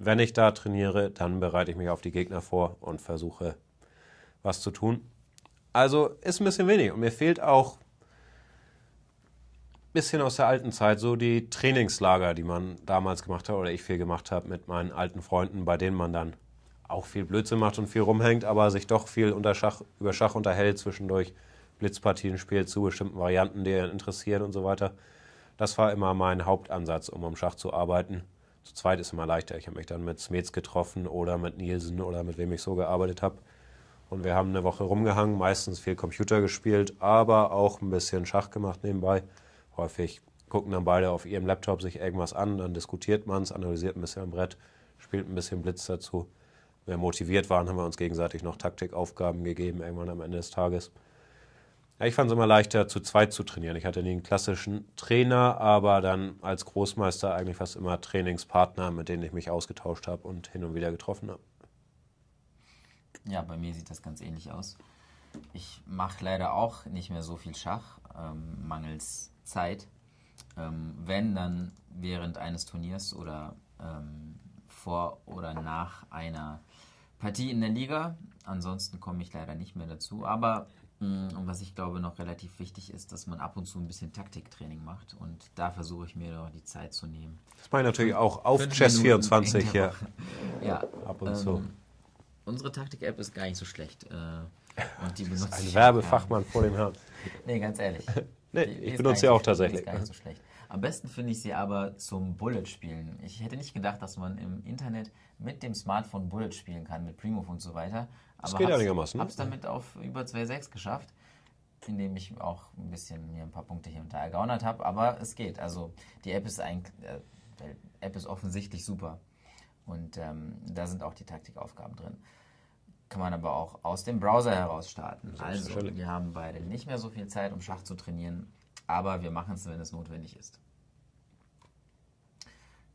Wenn ich da trainiere, dann bereite ich mich auf die Gegner vor und versuche, was zu tun. Also ist ein bisschen wenig. Und mir fehlt auch ein bisschen aus der alten Zeit so die Trainingslager, die man damals gemacht hat oder ich viel gemacht habe mit meinen alten Freunden, bei denen man dann auch viel Blödsinn macht und viel rumhängt, aber sich doch viel Schach, über Schach unterhält, zwischendurch Blitzpartien spielt zu bestimmten Varianten, die ihn interessieren und so weiter. Das war immer mein Hauptansatz, um am Schach zu arbeiten. Zu zweit ist immer leichter. Ich habe mich dann mit Smets getroffen oder mit Nielsen oder mit wem ich so gearbeitet habe. Und wir haben eine Woche rumgehangen, meistens viel Computer gespielt, aber auch ein bisschen Schach gemacht nebenbei. Häufig gucken dann beide auf ihrem Laptop sich irgendwas an, dann diskutiert man es, analysiert ein bisschen am Brett, spielt ein bisschen Blitz dazu. Wenn wir motiviert waren, haben wir uns gegenseitig noch Taktikaufgaben gegeben, irgendwann am Ende des Tages. Ja, ich fand es immer leichter, zu zweit zu trainieren. Ich hatte nie einen klassischen Trainer, aber dann als Großmeister eigentlich fast immer Trainingspartner, mit denen ich mich ausgetauscht habe und hin und wieder getroffen habe. Ja, bei mir sieht das ganz ähnlich aus. Ich mache leider auch nicht mehr so viel Schach, ähm, mangels Zeit. Ähm, wenn, dann während eines Turniers oder ähm, vor oder nach einer Partie in der Liga. Ansonsten komme ich leider nicht mehr dazu. Aber und mm, was ich glaube noch relativ wichtig ist, dass man ab und zu ein bisschen Taktiktraining macht. Und da versuche ich mir doch die Zeit zu nehmen. Das mache ich natürlich auch auf Chess24 Ja. ja. Ab und ähm, zu unsere Taktik-App ist gar nicht so schlecht. Äh, und die benutzt ein Werbefachmann ähm, vor dem Herrn. Nee, ganz ehrlich. nee, die, die ich benutze sie auch schlecht, tatsächlich. gar nicht so schlecht. Am besten finde ich sie aber zum Bullet spielen. Ich hätte nicht gedacht, dass man im Internet mit dem Smartphone Bullet spielen kann, mit Primov und so weiter. Aber das geht einigermaßen. Ich ne? habe es damit auf über 2,6 geschafft, indem ich auch ein bisschen mir ein paar Punkte hier und da ergaunert habe. Aber es geht. Also die App ist eigentlich, äh, App ist offensichtlich super. Und ähm, da sind auch die Taktikaufgaben drin kann man aber auch aus dem Browser heraus starten. Also, wir haben beide nicht mehr so viel Zeit, um Schach zu trainieren, aber wir machen es, wenn es notwendig ist.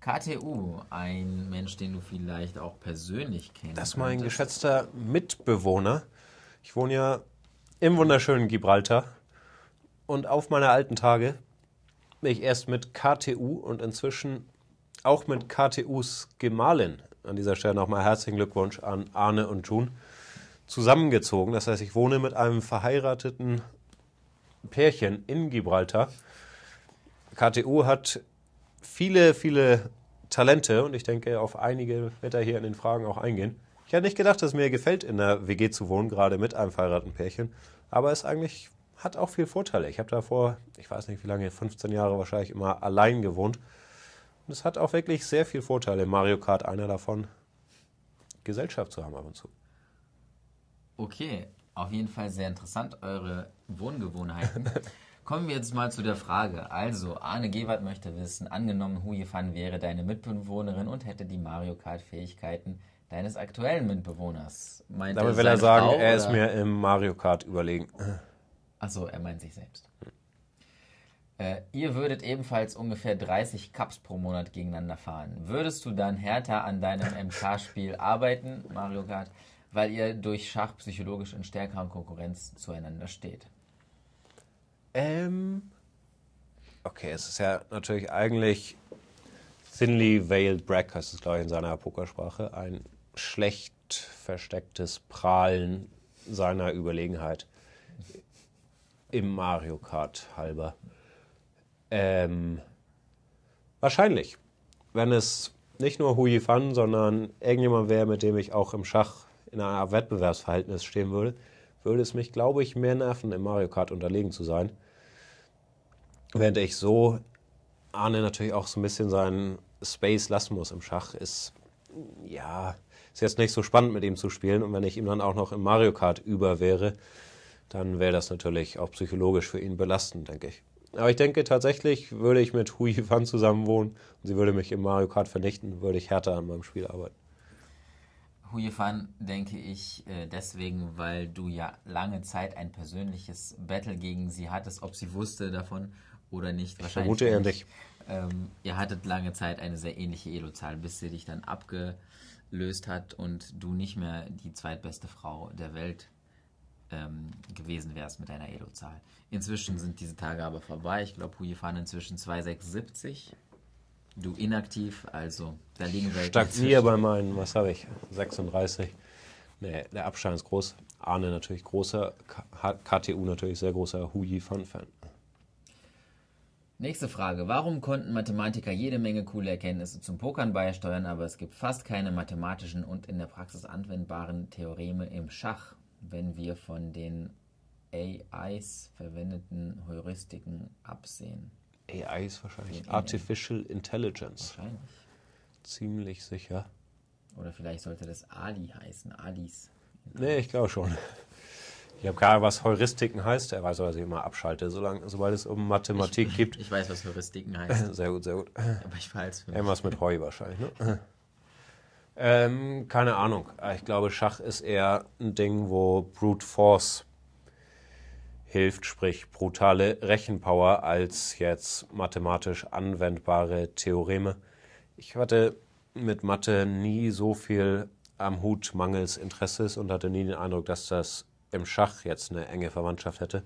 KTU, ein Mensch, den du vielleicht auch persönlich kennst. Das ist mein könntest. geschätzter Mitbewohner. Ich wohne ja im wunderschönen Gibraltar und auf meine alten Tage bin ich erst mit KTU und inzwischen auch mit KTUs Gemahlin an dieser Stelle nochmal herzlichen Glückwunsch an Arne und June, zusammengezogen. Das heißt, ich wohne mit einem verheirateten Pärchen in Gibraltar. KTU hat viele, viele Talente und ich denke, auf einige wird er hier in den Fragen auch eingehen. Ich hätte nicht gedacht, dass es mir gefällt, in der WG zu wohnen, gerade mit einem verheirateten Pärchen, aber es eigentlich hat auch viel Vorteile. Ich habe davor, ich weiß nicht wie lange, 15 Jahre wahrscheinlich immer allein gewohnt und es hat auch wirklich sehr viel Vorteile. Mario Kart, einer davon, Gesellschaft zu haben ab und zu. Okay, auf jeden Fall sehr interessant, eure Wohngewohnheiten. Kommen wir jetzt mal zu der Frage. Also, Arne Gewart möchte wissen, angenommen Hu Fan wäre deine Mitbewohnerin und hätte die Mario Kart-Fähigkeiten deines aktuellen Mitbewohners. Meint Damit will er sagen, Frau, er ist mir im Mario Kart überlegen. Achso, er meint sich selbst. Äh, ihr würdet ebenfalls ungefähr 30 Cups pro Monat gegeneinander fahren. Würdest du dann härter an deinem MK-Spiel arbeiten, Mario Kart, weil ihr durch Schach psychologisch in stärkerer Konkurrenz zueinander steht? Ähm. Okay, es ist ja natürlich eigentlich Thinly Veiled Brack, heißt es, glaube ich, in seiner Pokersprache, ein schlecht verstecktes Prahlen seiner Überlegenheit im Mario Kart halber. Ähm, wahrscheinlich, wenn es nicht nur Hui Fan, sondern irgendjemand wäre, mit dem ich auch im Schach in einer Art Wettbewerbsverhältnis stehen würde, würde es mich, glaube ich, mehr nerven, im Mario Kart unterlegen zu sein. Während ich so Arne natürlich auch so ein bisschen seinen Space lassen muss im Schach, ist ja, ist jetzt nicht so spannend mit ihm zu spielen. Und wenn ich ihm dann auch noch im Mario Kart über wäre, dann wäre das natürlich auch psychologisch für ihn belastend, denke ich. Aber ich denke tatsächlich, würde ich mit Hui Fan zusammenwohnen und sie würde mich im Mario Kart vernichten, würde ich härter an meinem Spiel arbeiten. Hui Fan, denke ich, äh, deswegen, weil du ja lange Zeit ein persönliches Battle gegen sie hattest, ob sie wusste davon oder nicht. Ich wahrscheinlich vermute eher nicht. Ähm, ihr hattet lange Zeit eine sehr ähnliche Elo-Zahl, bis sie dich dann abgelöst hat und du nicht mehr die zweitbeste Frau der Welt ähm, gewesen wärst mit deiner Elo-Zahl. Inzwischen sind diese Tage aber vorbei. Ich glaube, Hui fahren inzwischen 2,670. Du inaktiv, also da liegen wir. Stagnier bei meinen, was habe ich? 36. Nee, der Abschein ist groß. Ahne natürlich großer, KTU natürlich sehr großer huyi fan fan Nächste Frage. Warum konnten Mathematiker jede Menge coole Erkenntnisse zum Pokern beisteuern, aber es gibt fast keine mathematischen und in der Praxis anwendbaren Theoreme im Schach? wenn wir von den AIs verwendeten Heuristiken absehen. AIs wahrscheinlich den Artificial AI. Intelligence. Wahrscheinlich. Ziemlich sicher. Oder vielleicht sollte das Ali heißen, Alis. Nee, ich glaube schon. Ich habe keine was Heuristiken heißt. Er weiß, was ich immer abschalte, solange, sobald es um Mathematik ich, geht. Ich weiß, was Heuristiken heißt. Sehr gut, sehr gut. Aber ich weiß. Irgendwas mit Heu wahrscheinlich, ne? Ähm, keine Ahnung. Ich glaube, Schach ist eher ein Ding, wo Brute Force hilft, sprich brutale Rechenpower, als jetzt mathematisch anwendbare Theoreme. Ich hatte mit Mathe nie so viel am Hut mangels Interesses und hatte nie den Eindruck, dass das im Schach jetzt eine enge Verwandtschaft hätte.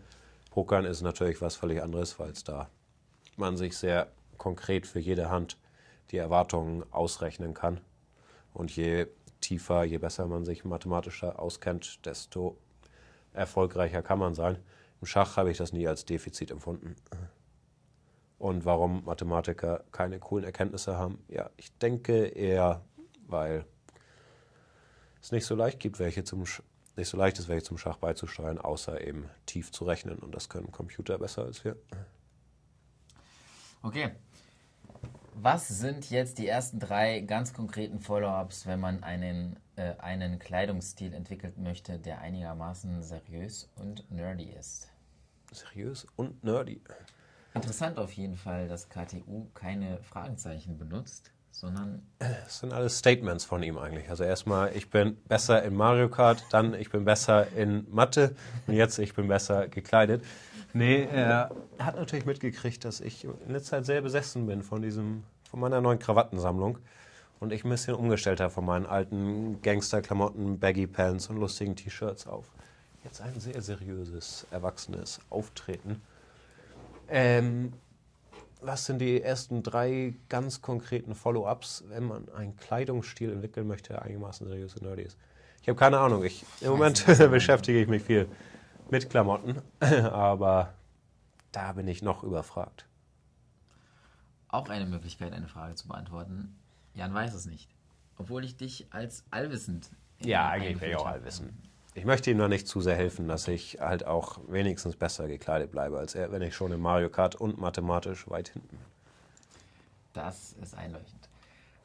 Pokern ist natürlich was völlig anderes, weil es da man sich sehr konkret für jede Hand die Erwartungen ausrechnen kann. Und je tiefer, je besser man sich mathematisch auskennt, desto erfolgreicher kann man sein. Im Schach habe ich das nie als Defizit empfunden. Und warum Mathematiker keine coolen Erkenntnisse haben? Ja, ich denke eher, weil es nicht so leicht gibt, welche zum Sch nicht so leicht ist, welche zum Schach beizusteuern, außer eben tief zu rechnen. Und das können Computer besser als wir. Okay. Was sind jetzt die ersten drei ganz konkreten Follow-ups, wenn man einen, äh, einen Kleidungsstil entwickeln möchte, der einigermaßen seriös und nerdy ist? Seriös und nerdy. Interessant auf jeden Fall, dass KTU keine Fragezeichen benutzt, sondern. Es sind alles Statements von ihm eigentlich. Also erstmal, ich bin besser in Mario Kart, dann ich bin besser in Mathe und jetzt ich bin besser gekleidet. Nee, äh, er hat natürlich mitgekriegt, dass ich in letzter Zeit sehr besessen bin von diesem, von meiner neuen Krawattensammlung. Und ich ein bisschen umgestellt habe von meinen alten Gangsterklamotten, Baggy Pants und lustigen T-Shirts auf. Jetzt ein sehr seriöses, erwachsenes Auftreten. Ähm, was sind die ersten drei ganz konkreten Follow-ups, wenn man einen Kleidungsstil entwickeln möchte, der einigermaßen seriös und nerdy ist? Ich habe keine Ahnung. Ich, Im Moment beschäftige ich mich viel mit Klamotten, aber da bin ich noch überfragt. Auch eine Möglichkeit, eine Frage zu beantworten. Jan weiß es nicht. Obwohl ich dich als allwissend. Ja, eigentlich wäre ich auch allwissend. Ich möchte ihm da nicht zu sehr helfen, dass ich halt auch wenigstens besser gekleidet bleibe als er, wenn ich schon in Mario Kart und mathematisch weit hinten bin. Das ist einleuchtend.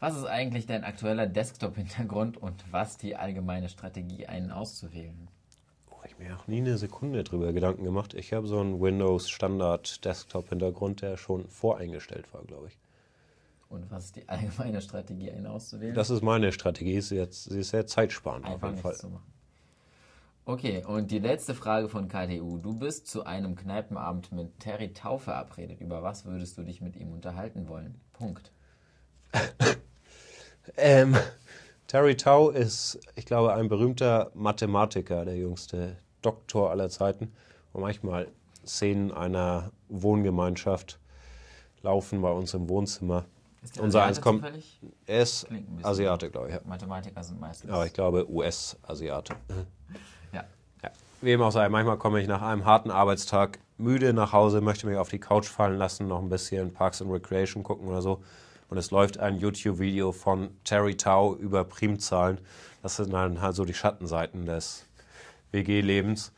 Was ist eigentlich dein aktueller Desktop-Hintergrund und was die allgemeine Strategie, einen auszuwählen? mir auch nie eine Sekunde darüber Gedanken gemacht. Ich habe so einen Windows Standard Desktop Hintergrund, der schon voreingestellt war, glaube ich. Und was ist die allgemeine Strategie, einen auszuwählen? Das ist meine Strategie. Sie ist, sie ist sehr zeitsparend Einfach auf jeden Fall. Okay, und die letzte Frage von KTU. Du bist zu einem Kneipenabend mit Terry Tau verabredet. Über was würdest du dich mit ihm unterhalten wollen? Punkt. ähm, Terry Tau ist, ich glaube, ein berühmter Mathematiker, der jüngste, Doktor aller Zeiten. Und manchmal Szenen einer Wohngemeinschaft laufen bei uns im Wohnzimmer. Ist der Unser eins kommt. Er ist Asiate, glaube ich. Ja. Mathematiker sind meistens. Aber ich glaube, US-Asiate. Ja. ja. Wie auch sei, manchmal komme ich nach einem harten Arbeitstag müde nach Hause, möchte mich auf die Couch fallen lassen, noch ein bisschen Parks and Recreation gucken oder so. Und es läuft ein YouTube-Video von Terry Tau über Primzahlen. Das sind dann halt so die Schattenseiten des WG-Lebens.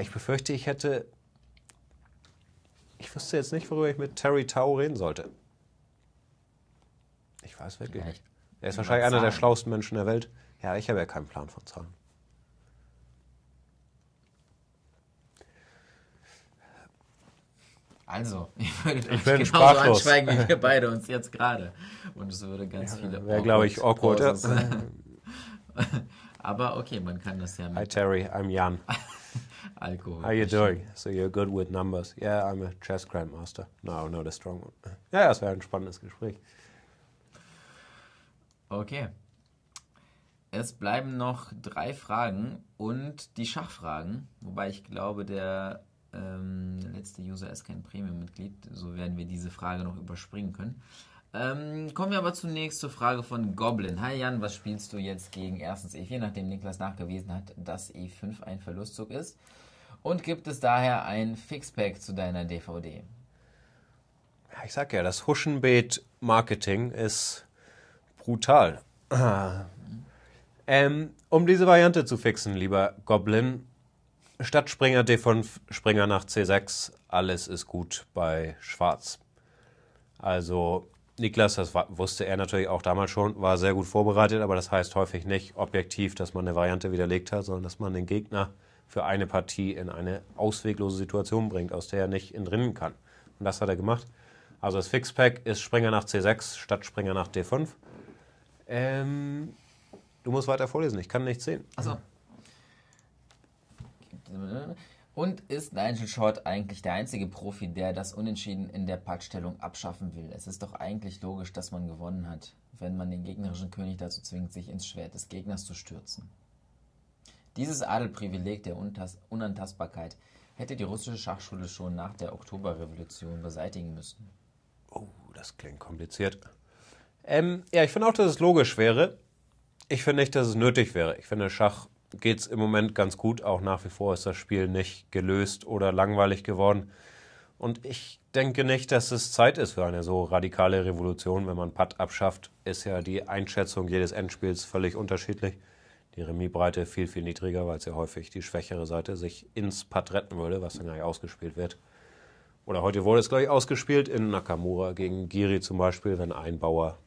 Ich befürchte, ich hätte. Ich wüsste jetzt nicht, worüber ich mit Terry Tau reden sollte. Ich weiß wirklich nicht. Er ist wahrscheinlich einer der schlauesten Menschen der Welt. Ja, ich habe ja keinen Plan von Zahlen. Also, ich würde euch bin genauso sprachlos. anschweigen wie wir beide uns jetzt gerade. Und es würde ganz ja, viele. Wäre, glaube ich, awkward. Aber okay, man kann das ja. mit. Hi Terry, I'm Jan. Alkohol. How you doing? So you're good with numbers. Yeah, I'm a chess grandmaster. No, not a strong one. Ja, es wäre ein spannendes Gespräch. Okay. Es bleiben noch drei Fragen und die Schachfragen, wobei ich glaube, der ähm, letzte User ist kein Premium-Mitglied, so werden wir diese Frage noch überspringen können. Ähm, kommen wir aber zunächst zur Frage von Goblin. Hi Jan, was spielst du jetzt gegen erstens E4, nachdem Niklas nachgewiesen hat, dass E5 ein Verlustzug ist? Und gibt es daher ein Fixpack zu deiner DVD? Ich sag ja, das Huschenbeet-Marketing ist brutal. Ähm, um diese Variante zu fixen, lieber Goblin, statt Springer D5, Springer nach C6, alles ist gut bei Schwarz. Also Niklas, das wusste er natürlich auch damals schon, war sehr gut vorbereitet, aber das heißt häufig nicht objektiv, dass man eine Variante widerlegt hat, sondern dass man den Gegner für eine Partie in eine ausweglose Situation bringt, aus der er nicht entrinnen kann. Und das hat er gemacht. Also das Fixpack ist Springer nach C6 statt Springer nach D5. Ähm, du musst weiter vorlesen, ich kann nichts sehen. Achso. Und ist Nigel Short eigentlich der einzige Profi, der das Unentschieden in der Pattstellung abschaffen will? Es ist doch eigentlich logisch, dass man gewonnen hat, wenn man den gegnerischen König dazu zwingt, sich ins Schwert des Gegners zu stürzen. Dieses Adelprivileg der Unantastbarkeit hätte die russische Schachschule schon nach der Oktoberrevolution beseitigen müssen. Oh, das klingt kompliziert. Ähm, ja, ich finde auch, dass es logisch wäre. Ich finde nicht, dass es nötig wäre. Ich finde, Schach geht es im Moment ganz gut. Auch nach wie vor ist das Spiel nicht gelöst oder langweilig geworden. Und ich denke nicht, dass es Zeit ist für eine so radikale Revolution. Wenn man Putt abschafft, ist ja die Einschätzung jedes Endspiels völlig unterschiedlich. Die Remisbreite viel, viel niedriger, weil es ja häufig die schwächere Seite sich ins Putt retten würde, was dann gleich ausgespielt wird. Oder heute wurde es gleich ausgespielt in Nakamura gegen Giri zum Beispiel, wenn ein Bauer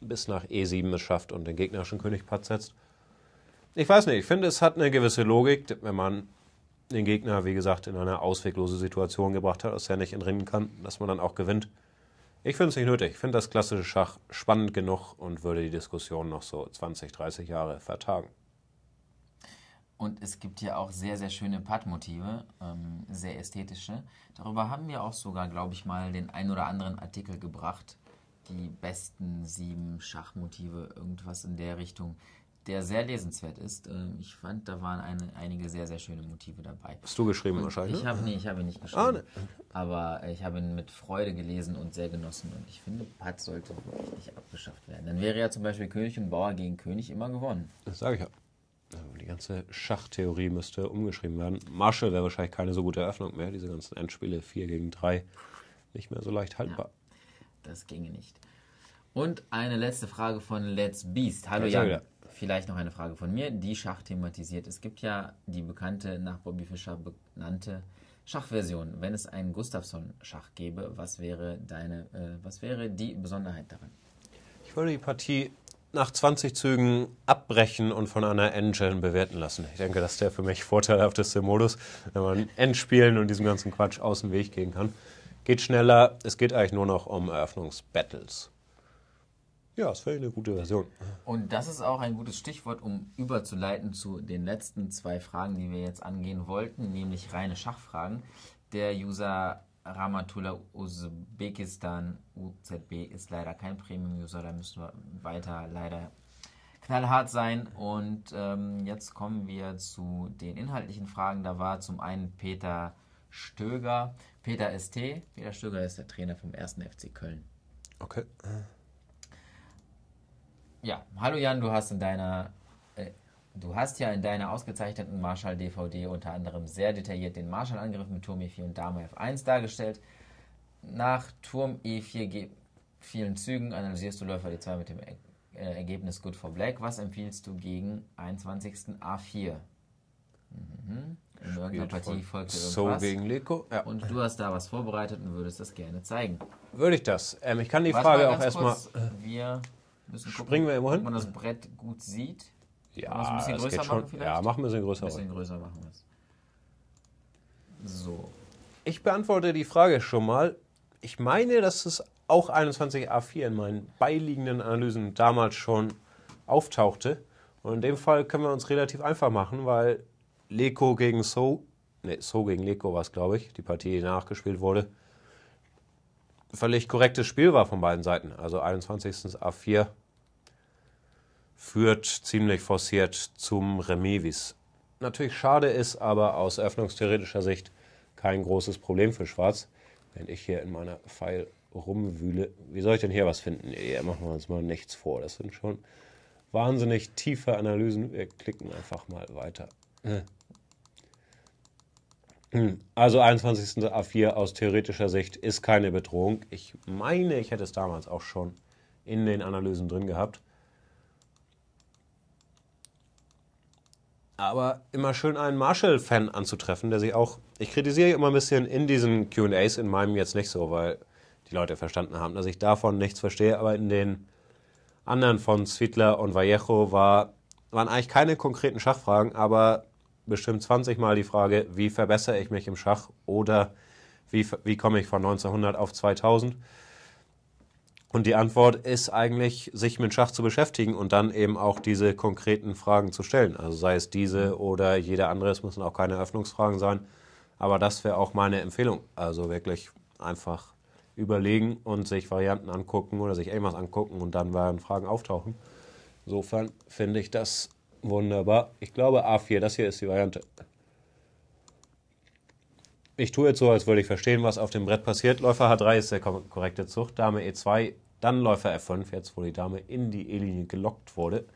bis nach E7 es schafft und den gegnerischen König Putt setzt ich weiß nicht, ich finde, es hat eine gewisse Logik, wenn man den Gegner, wie gesagt, in eine ausweglose Situation gebracht hat, aus der er nicht entrinnen kann, dass man dann auch gewinnt. Ich finde es nicht nötig. Ich finde das klassische Schach spannend genug und würde die Diskussion noch so 20, 30 Jahre vertagen. Und es gibt ja auch sehr, sehr schöne pad ähm, sehr ästhetische. Darüber haben wir auch sogar, glaube ich, mal den ein oder anderen Artikel gebracht. Die besten sieben Schachmotive, irgendwas in der Richtung der sehr lesenswert ist. Ähm, ich fand, da waren eine, einige sehr, sehr schöne Motive dabei. Hast du geschrieben wahrscheinlich? Ich habe nee, hab ihn nicht ah, geschrieben. Ah, ne. Aber ich habe ihn mit Freude gelesen und sehr genossen. Und ich finde, Patz sollte wirklich nicht abgeschafft werden. Dann wäre ja zum Beispiel König und Bauer gegen König immer gewonnen. Das sage ich ja. Also, die ganze Schachtheorie müsste umgeschrieben werden. Masche wäre wahrscheinlich keine so gute Eröffnung mehr. Diese ganzen Endspiele 4 gegen 3 nicht mehr so leicht haltbar. Ja, das ginge nicht. Und eine letzte Frage von Let's Beast. Hallo Jan vielleicht noch eine Frage von mir, die Schach thematisiert. Es gibt ja die bekannte, nach Bobby Fischer benannte Schachversion. Wenn es einen Gustafsson-Schach gäbe, was wäre, deine, äh, was wäre die Besonderheit daran? Ich würde die Partie nach 20 Zügen abbrechen und von einer Engine bewerten lassen. Ich denke, das ist der für mich vorteilhafteste Modus, wenn man Endspielen und diesem ganzen Quatsch aus dem Weg gehen kann. Geht schneller, es geht eigentlich nur noch um Eröffnungsbattles. Ja, ist völlig eine gute Version. Und das ist auch ein gutes Stichwort, um überzuleiten zu den letzten zwei Fragen, die wir jetzt angehen wollten, nämlich reine Schachfragen. Der User Ramatullah Usbekistan UZB ist leider kein Premium-User, da müssen wir weiter leider knallhart sein. Und ähm, jetzt kommen wir zu den inhaltlichen Fragen. Da war zum einen Peter Stöger, Peter ST. Peter Stöger ist der Trainer vom 1. FC Köln. Okay. Ja, hallo Jan, du hast in deiner äh, Du hast ja in deiner ausgezeichneten Marshall-DVD unter anderem sehr detailliert den Marshall-Angriff mit Turm E4 und Dame F1 dargestellt. Nach Turm E4 vielen Zügen analysierst du Läufer D2 mit dem er äh, Ergebnis Good for Black. Was empfiehlst du gegen 21. A4? Mhm. In irgendeiner Partie folgte irgendwas. So gegen Leko. Ja. Und du hast da was vorbereitet und würdest das gerne zeigen. Würde ich das. Ähm, ich kann die was Frage auch erstmal... Wir Springen gucken, wir immerhin. Ob man das Brett gut sieht. Ja, Kann man ein bisschen größer geht schon. machen vielleicht? Ja, machen wir es in größer. Ein bisschen größer machen wir So. Ich beantworte die Frage schon mal. Ich meine, dass es auch 21a4 in meinen beiliegenden Analysen damals schon auftauchte. Und in dem Fall können wir uns relativ einfach machen, weil Leko gegen So, ne, So gegen Leko war es, glaube ich, die Partie, die nachgespielt wurde, völlig korrektes Spiel war von beiden Seiten. Also 21. A4 führt ziemlich forciert zum Remis, natürlich schade ist, aber aus öffnungstheoretischer Sicht kein großes Problem für Schwarz. Wenn ich hier in meiner Pfeil rumwühle, wie soll ich denn hier was finden? Hier machen wir uns mal nichts vor. Das sind schon wahnsinnig tiefe Analysen. Wir klicken einfach mal weiter. Äh. Hm. Also 21.04 A4 aus theoretischer Sicht ist keine Bedrohung. Ich meine, ich hätte es damals auch schon in den Analysen drin gehabt. Aber immer schön einen Marshall-Fan anzutreffen, der sich auch. Ich kritisiere immer ein bisschen in diesen QAs, in meinem jetzt nicht so, weil die Leute verstanden haben, dass ich davon nichts verstehe, aber in den anderen von Zwiedler und Vallejo war, waren eigentlich keine konkreten Schachfragen, aber bestimmt 20 Mal die Frage, wie verbessere ich mich im Schach oder wie, wie komme ich von 1900 auf 2000? Und die Antwort ist eigentlich, sich mit Schach zu beschäftigen und dann eben auch diese konkreten Fragen zu stellen. Also sei es diese oder jede andere, es müssen auch keine Eröffnungsfragen sein. Aber das wäre auch meine Empfehlung. Also wirklich einfach überlegen und sich Varianten angucken oder sich irgendwas angucken und dann werden Fragen auftauchen. Insofern finde ich das Wunderbar. Ich glaube A4, das hier ist die Variante. Ich tue jetzt so, als würde ich verstehen, was auf dem Brett passiert. Läufer H3 ist der korrekte Zug, Dame E2, dann Läufer F5, jetzt wo die Dame in die E-Linie gelockt wurde.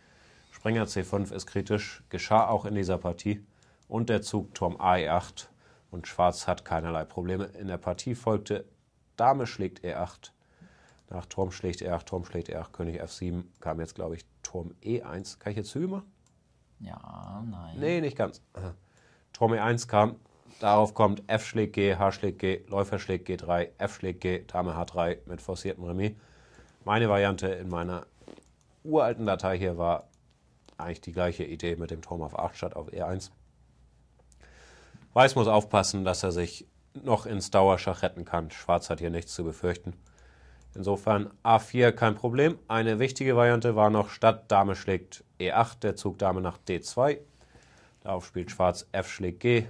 Springer C5 ist kritisch, geschah auch in dieser Partie. Und der Zug Turm A8 e und Schwarz hat keinerlei Probleme. In der Partie folgte Dame schlägt E8, nach Turm schlägt E8, Turm schlägt E8, König F7, kam jetzt glaube ich Turm E1. Kann ich jetzt Züge machen? Ja, nein. Nee, nicht ganz. Turm e 1 kam, darauf kommt F schlägt G, H schlägt G, Läufer schlägt G3, F schlägt G, Dame H3 mit forciertem Remis. Meine Variante in meiner uralten Datei hier war eigentlich die gleiche Idee mit dem Turm auf 8 statt auf E1. Weiß muss aufpassen, dass er sich noch ins Dauerschach retten kann. Schwarz hat hier nichts zu befürchten. Insofern A4 kein Problem. Eine wichtige Variante war noch statt Dame schlägt E8, der Zug Dame nach D2. Darauf spielt Schwarz F schlägt G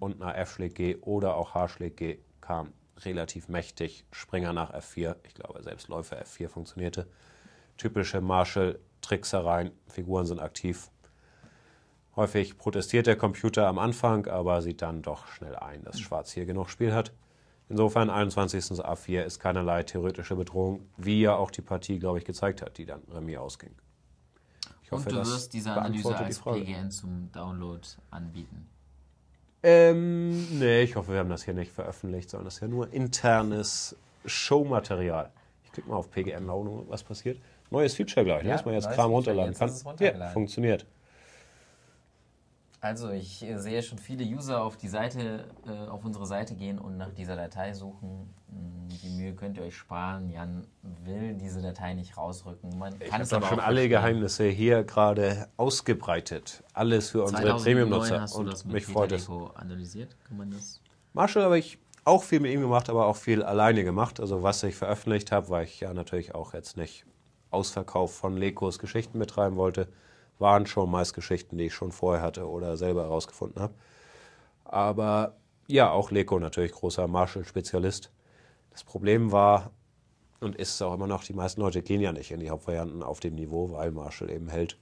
und nach F schlägt G oder auch H schlägt G kam relativ mächtig. Springer nach F4, ich glaube selbst Läufer F4 funktionierte. Typische Marshall-Tricksereien, Figuren sind aktiv. Häufig protestiert der Computer am Anfang, aber sieht dann doch schnell ein, dass Schwarz hier genug Spiel hat. Insofern 21. A4 ist keinerlei theoretische Bedrohung, wie ja auch die Partie, glaube ich, gezeigt hat, die dann Remis ausging. Ich hoffe, Und du wirst diese Analyse als PGN zum Download anbieten. Ähm, nee, ich hoffe, wir haben das hier nicht veröffentlicht, sondern das ist ja nur internes Showmaterial. Ich klicke mal auf PGN Launung, was passiert. Neues Feature gleich, ne? ja, ne? dass man jetzt Kram runterladen jetzt kann. Ja, funktioniert. Also ich äh, sehe schon viele User auf die Seite, äh, auf unsere Seite gehen und nach dieser Datei suchen. Mm, die Mühe könnt ihr euch sparen. Jan will diese Datei nicht rausrücken. Man ich habe schon alle Geheimnisse hier gerade ausgebreitet. Alles für unsere Premium-Nutzer. Und mich freut es. Analysiert, kann man das? Marshall habe ich auch viel mit ihm gemacht, aber auch viel alleine gemacht. Also was ich veröffentlicht habe, weil ich ja natürlich auch jetzt nicht Ausverkauf von Lekos Geschichten betreiben wollte waren schon meist Geschichten, die ich schon vorher hatte oder selber herausgefunden habe. Aber ja, auch Leko natürlich großer Marshall-Spezialist. Das Problem war und ist es auch immer noch, die meisten Leute gehen ja nicht in die Hauptvarianten auf dem Niveau, weil Marshall eben hält,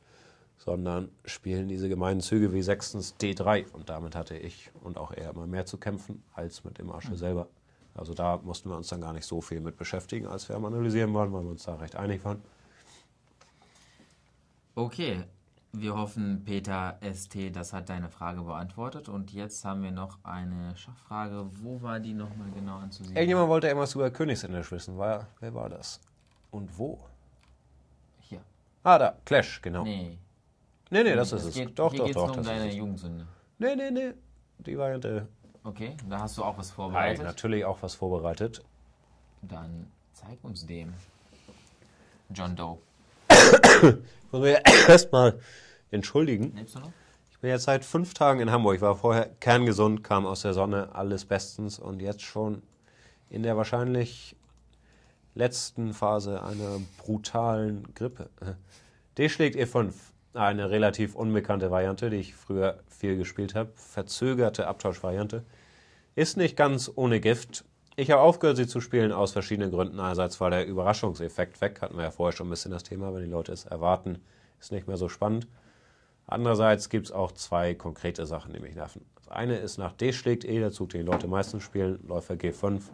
sondern spielen diese gemeinen Züge wie sechstens D3 und damit hatte ich und auch er immer mehr zu kämpfen als mit dem Marshall mhm. selber. Also da mussten wir uns dann gar nicht so viel mit beschäftigen, als wir am Analysieren waren, weil wir uns da recht einig waren. Okay, wir hoffen, Peter ST, das hat deine Frage beantwortet. Und jetzt haben wir noch eine Schachfrage. Wo war die nochmal genau anzusehen? Irgendjemand wollte irgendwas über Königsländisch wissen. War, wer war das? Und wo? Hier. Ah, da. Clash, genau. Nee. Nee, nee, das es ist geht, es. Doch, hier doch, doch. Nur um deine Jugendsünde. Nee, nee, nee. Die Variante. Okay, da hast du auch was vorbereitet. Nein, natürlich auch was vorbereitet. Dann zeig uns dem. John Doe ich muss mich erstmal entschuldigen. Nimmst du noch? Ich bin jetzt seit fünf Tagen in Hamburg. Ich war vorher kerngesund, kam aus der Sonne, alles bestens und jetzt schon in der wahrscheinlich letzten Phase einer brutalen Grippe. D schlägt E5. Eine relativ unbekannte Variante, die ich früher viel gespielt habe. Verzögerte Abtauschvariante. Ist nicht ganz ohne Gift, ich habe aufgehört, sie zu spielen aus verschiedenen Gründen. Einerseits war der Überraschungseffekt weg, hatten wir ja vorher schon ein bisschen das Thema, wenn die Leute es erwarten, ist nicht mehr so spannend. Andererseits gibt es auch zwei konkrete Sachen, die mich nerven. Das eine ist nach D schlägt E, der Zug, den die Leute meistens spielen, Läufer G5.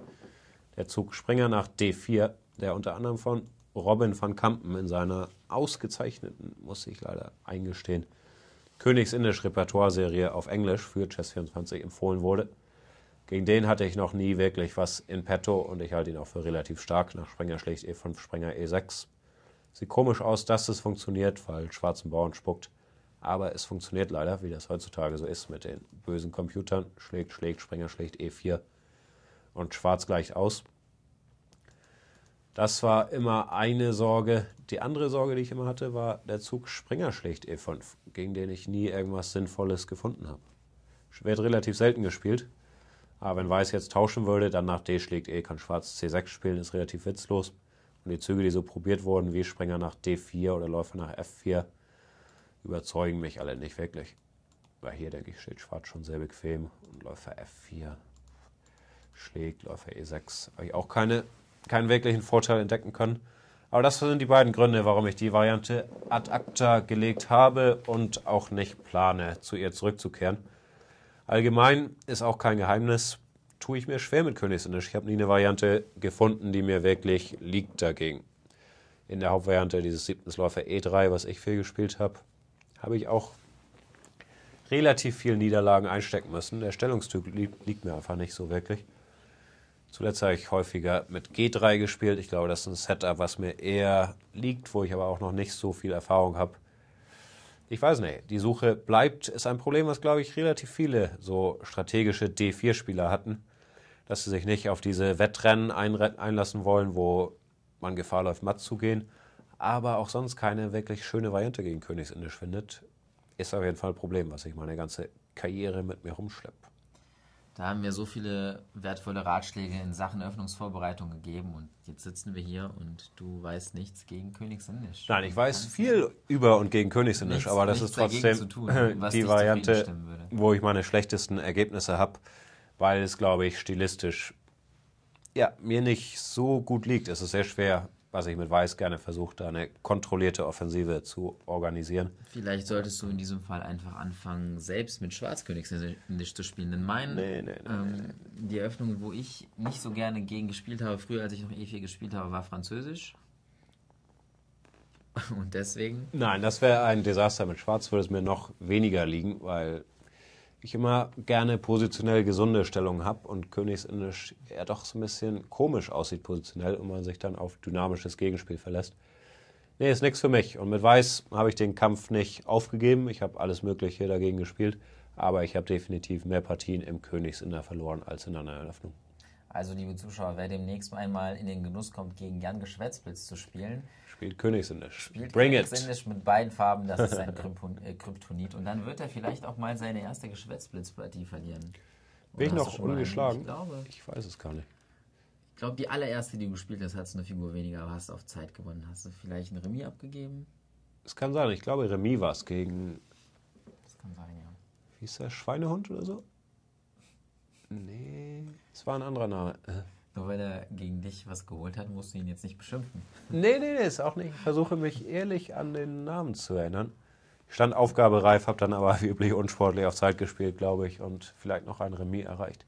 Der Zug Springer nach D4, der unter anderem von Robin van Kampen in seiner ausgezeichneten, muss ich leider eingestehen, Königsindisch Repertoire-Serie auf Englisch für Chess24 empfohlen wurde. Gegen den hatte ich noch nie wirklich was in petto und ich halte ihn auch für relativ stark. Nach Sprenger schlägt E5, Sprenger E6. Sieht komisch aus, dass es funktioniert, weil schwarzen Bauern spuckt. Aber es funktioniert leider, wie das heutzutage so ist mit den bösen Computern. Schlägt, schlägt, Sprenger schlägt E4 und schwarz gleicht aus. Das war immer eine Sorge. Die andere Sorge, die ich immer hatte, war der Zug Springer schlägt E5, gegen den ich nie irgendwas Sinnvolles gefunden habe. Wird relativ selten gespielt. Aber wenn Weiß jetzt tauschen würde, dann nach D schlägt E, kann Schwarz C6 spielen, ist relativ witzlos. Und die Züge, die so probiert wurden, wie Springer nach D4 oder Läufer nach F4, überzeugen mich alle nicht wirklich. Weil hier, denke ich, steht Schwarz schon sehr bequem. Und Läufer F4 schlägt, Läufer E6. Habe ich auch keine, keinen wirklichen Vorteil entdecken können. Aber das sind die beiden Gründe, warum ich die Variante ad acta gelegt habe und auch nicht plane, zu ihr zurückzukehren. Allgemein ist auch kein Geheimnis, tue ich mir schwer mit Königsinisch. Ich habe nie eine Variante gefunden, die mir wirklich liegt dagegen. In der Hauptvariante dieses Siebtensläufer E3, was ich viel gespielt habe, habe ich auch relativ viele Niederlagen einstecken müssen. Der Stellungstyp liegt mir einfach nicht so wirklich. Zuletzt habe ich häufiger mit G3 gespielt. Ich glaube, das ist ein Setup, was mir eher liegt, wo ich aber auch noch nicht so viel Erfahrung habe ich weiß nicht, die Suche bleibt, ist ein Problem, was, glaube ich, relativ viele so strategische D4-Spieler hatten, dass sie sich nicht auf diese Wettrennen einlassen wollen, wo man Gefahr läuft, matt zu gehen, aber auch sonst keine wirklich schöne Variante gegen Königsindisch findet. Ist auf jeden Fall ein Problem, was ich meine ganze Karriere mit mir rumschleppe. Da haben wir so viele wertvolle Ratschläge in Sachen Öffnungsvorbereitung gegeben und jetzt sitzen wir hier und du weißt nichts gegen Königsindisch. Nein, ich weiß viel über und gegen Königsindisch, aber das ist trotzdem tun, die Variante, wo ich meine schlechtesten Ergebnisse habe, weil es, glaube ich, stilistisch ja, mir nicht so gut liegt. Es ist sehr schwer, was also ich mit Weiß gerne versuche, da eine kontrollierte Offensive zu organisieren. Vielleicht solltest du in diesem Fall einfach anfangen, selbst mit Schwarzkönigslinisch zu spielen. Denn mein, nee, nee, nee, ähm, die Eröffnung, wo ich nicht so gerne gegen gespielt habe, früher als ich noch E4 gespielt habe, war Französisch. Und deswegen? Nein, das wäre ein Desaster. Mit Schwarz würde es mir noch weniger liegen, weil ich immer gerne positionell gesunde Stellung habe und Königsindisch ja doch so ein bisschen komisch aussieht positionell und man sich dann auf dynamisches Gegenspiel verlässt. Nee, ist nichts für mich. Und mit Weiß habe ich den Kampf nicht aufgegeben. Ich habe alles Mögliche dagegen gespielt, aber ich habe definitiv mehr Partien im Königsinder verloren als in einer Eröffnung. Also, liebe Zuschauer, wer demnächst einmal in den Genuss kommt, gegen Jan Geschwätzblitz zu spielen, Spielt Königsindisch. Spielt Bring Königsinnisch it. mit beiden Farben, das ist sein äh, Kryptonit. Und dann wird er vielleicht auch mal seine erste Geschwätzblitzpartie verlieren. Bin ich noch ungeschlagen? Ich, glaube, ich weiß es gar nicht. Ich glaube, die allererste, die du gespielt hast, hat es eine Figur weniger, aber hast auf Zeit gewonnen. Hast du vielleicht einen Remis abgegeben? Es kann sein. Ich glaube, Remis war es gegen. Das kann sein, ja. Wie ist der Schweinehund oder so? Nee, es war ein anderer Name. Äh. Nur weil er gegen dich was geholt hat, musst du ihn jetzt nicht beschimpfen. Nee, nee, nee, ist auch nicht. Ich versuche mich ehrlich an den Namen zu erinnern. Ich stand aufgabereif, habe dann aber wie üblich unsportlich auf Zeit gespielt, glaube ich, und vielleicht noch ein Remis erreicht.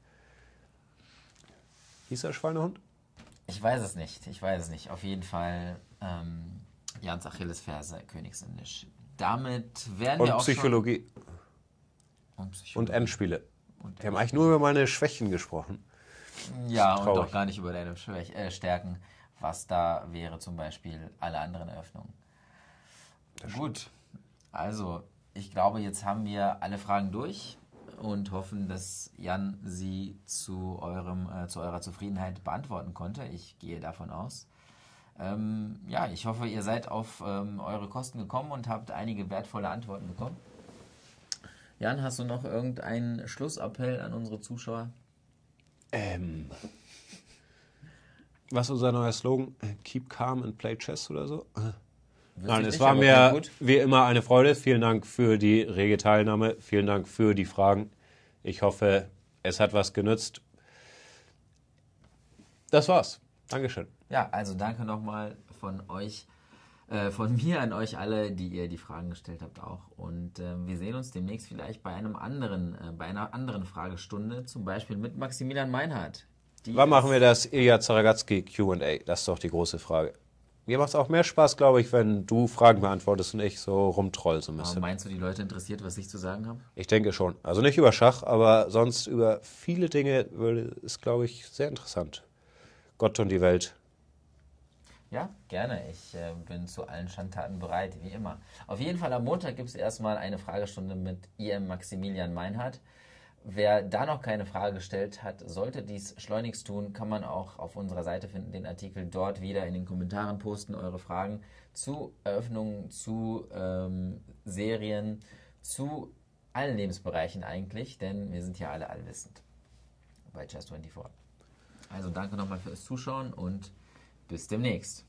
Hieß er Schweinehund? Ich weiß es nicht, ich weiß es nicht. Auf jeden Fall ähm, Jans Achillesferse, Königsindisch. Damit werden und wir auch Psychologie. schon... Und Psychologie. Und Endspiele. Und wir haben eigentlich nur über meine Schwächen gesprochen. Ja, und doch gar nicht über deine Schwäch äh, Stärken, was da wäre zum Beispiel alle anderen Eröffnungen. Gut, also ich glaube, jetzt haben wir alle Fragen durch und hoffen, dass Jan sie zu, eurem, äh, zu eurer Zufriedenheit beantworten konnte. Ich gehe davon aus. Ähm, ja, ich hoffe, ihr seid auf ähm, eure Kosten gekommen und habt einige wertvolle Antworten bekommen. Jan, hast du noch irgendeinen Schlussappell an unsere Zuschauer? Ähm. Was ist unser neuer Slogan? Äh, keep calm and play chess oder so? Äh. Nein, es nicht, war mir wie immer eine Freude. Vielen Dank für die rege Teilnahme. Vielen Dank für die Fragen. Ich hoffe, es hat was genützt. Das war's. Dankeschön. Ja, also danke nochmal von euch äh, von mir an euch alle, die ihr die Fragen gestellt habt auch. Und äh, wir sehen uns demnächst vielleicht bei einem anderen, äh, bei einer anderen Fragestunde, zum Beispiel mit Maximilian Meinhardt. Wann machen wir das Ilya Zaragatzki Q&A? Das ist doch die große Frage. Mir macht es auch mehr Spaß, glaube ich, wenn du Fragen beantwortest und ich so rumtroll so ein bisschen. Aber meinst du, die Leute interessiert, was ich zu sagen habe? Ich denke schon. Also nicht über Schach, aber sonst über viele Dinge ist, glaube ich, sehr interessant. Gott und die Welt. Ja, gerne. Ich äh, bin zu allen Schandtaten bereit, wie immer. Auf jeden Fall am Montag gibt es erstmal eine Fragestunde mit IM Maximilian Meinhardt. Wer da noch keine Frage gestellt hat, sollte dies schleunigst tun, kann man auch auf unserer Seite finden, den Artikel dort wieder in den Kommentaren posten, eure Fragen zu Eröffnungen, zu ähm, Serien, zu allen Lebensbereichen eigentlich, denn wir sind ja alle allwissend bei Just24. Also danke nochmal fürs Zuschauen und bis demnächst.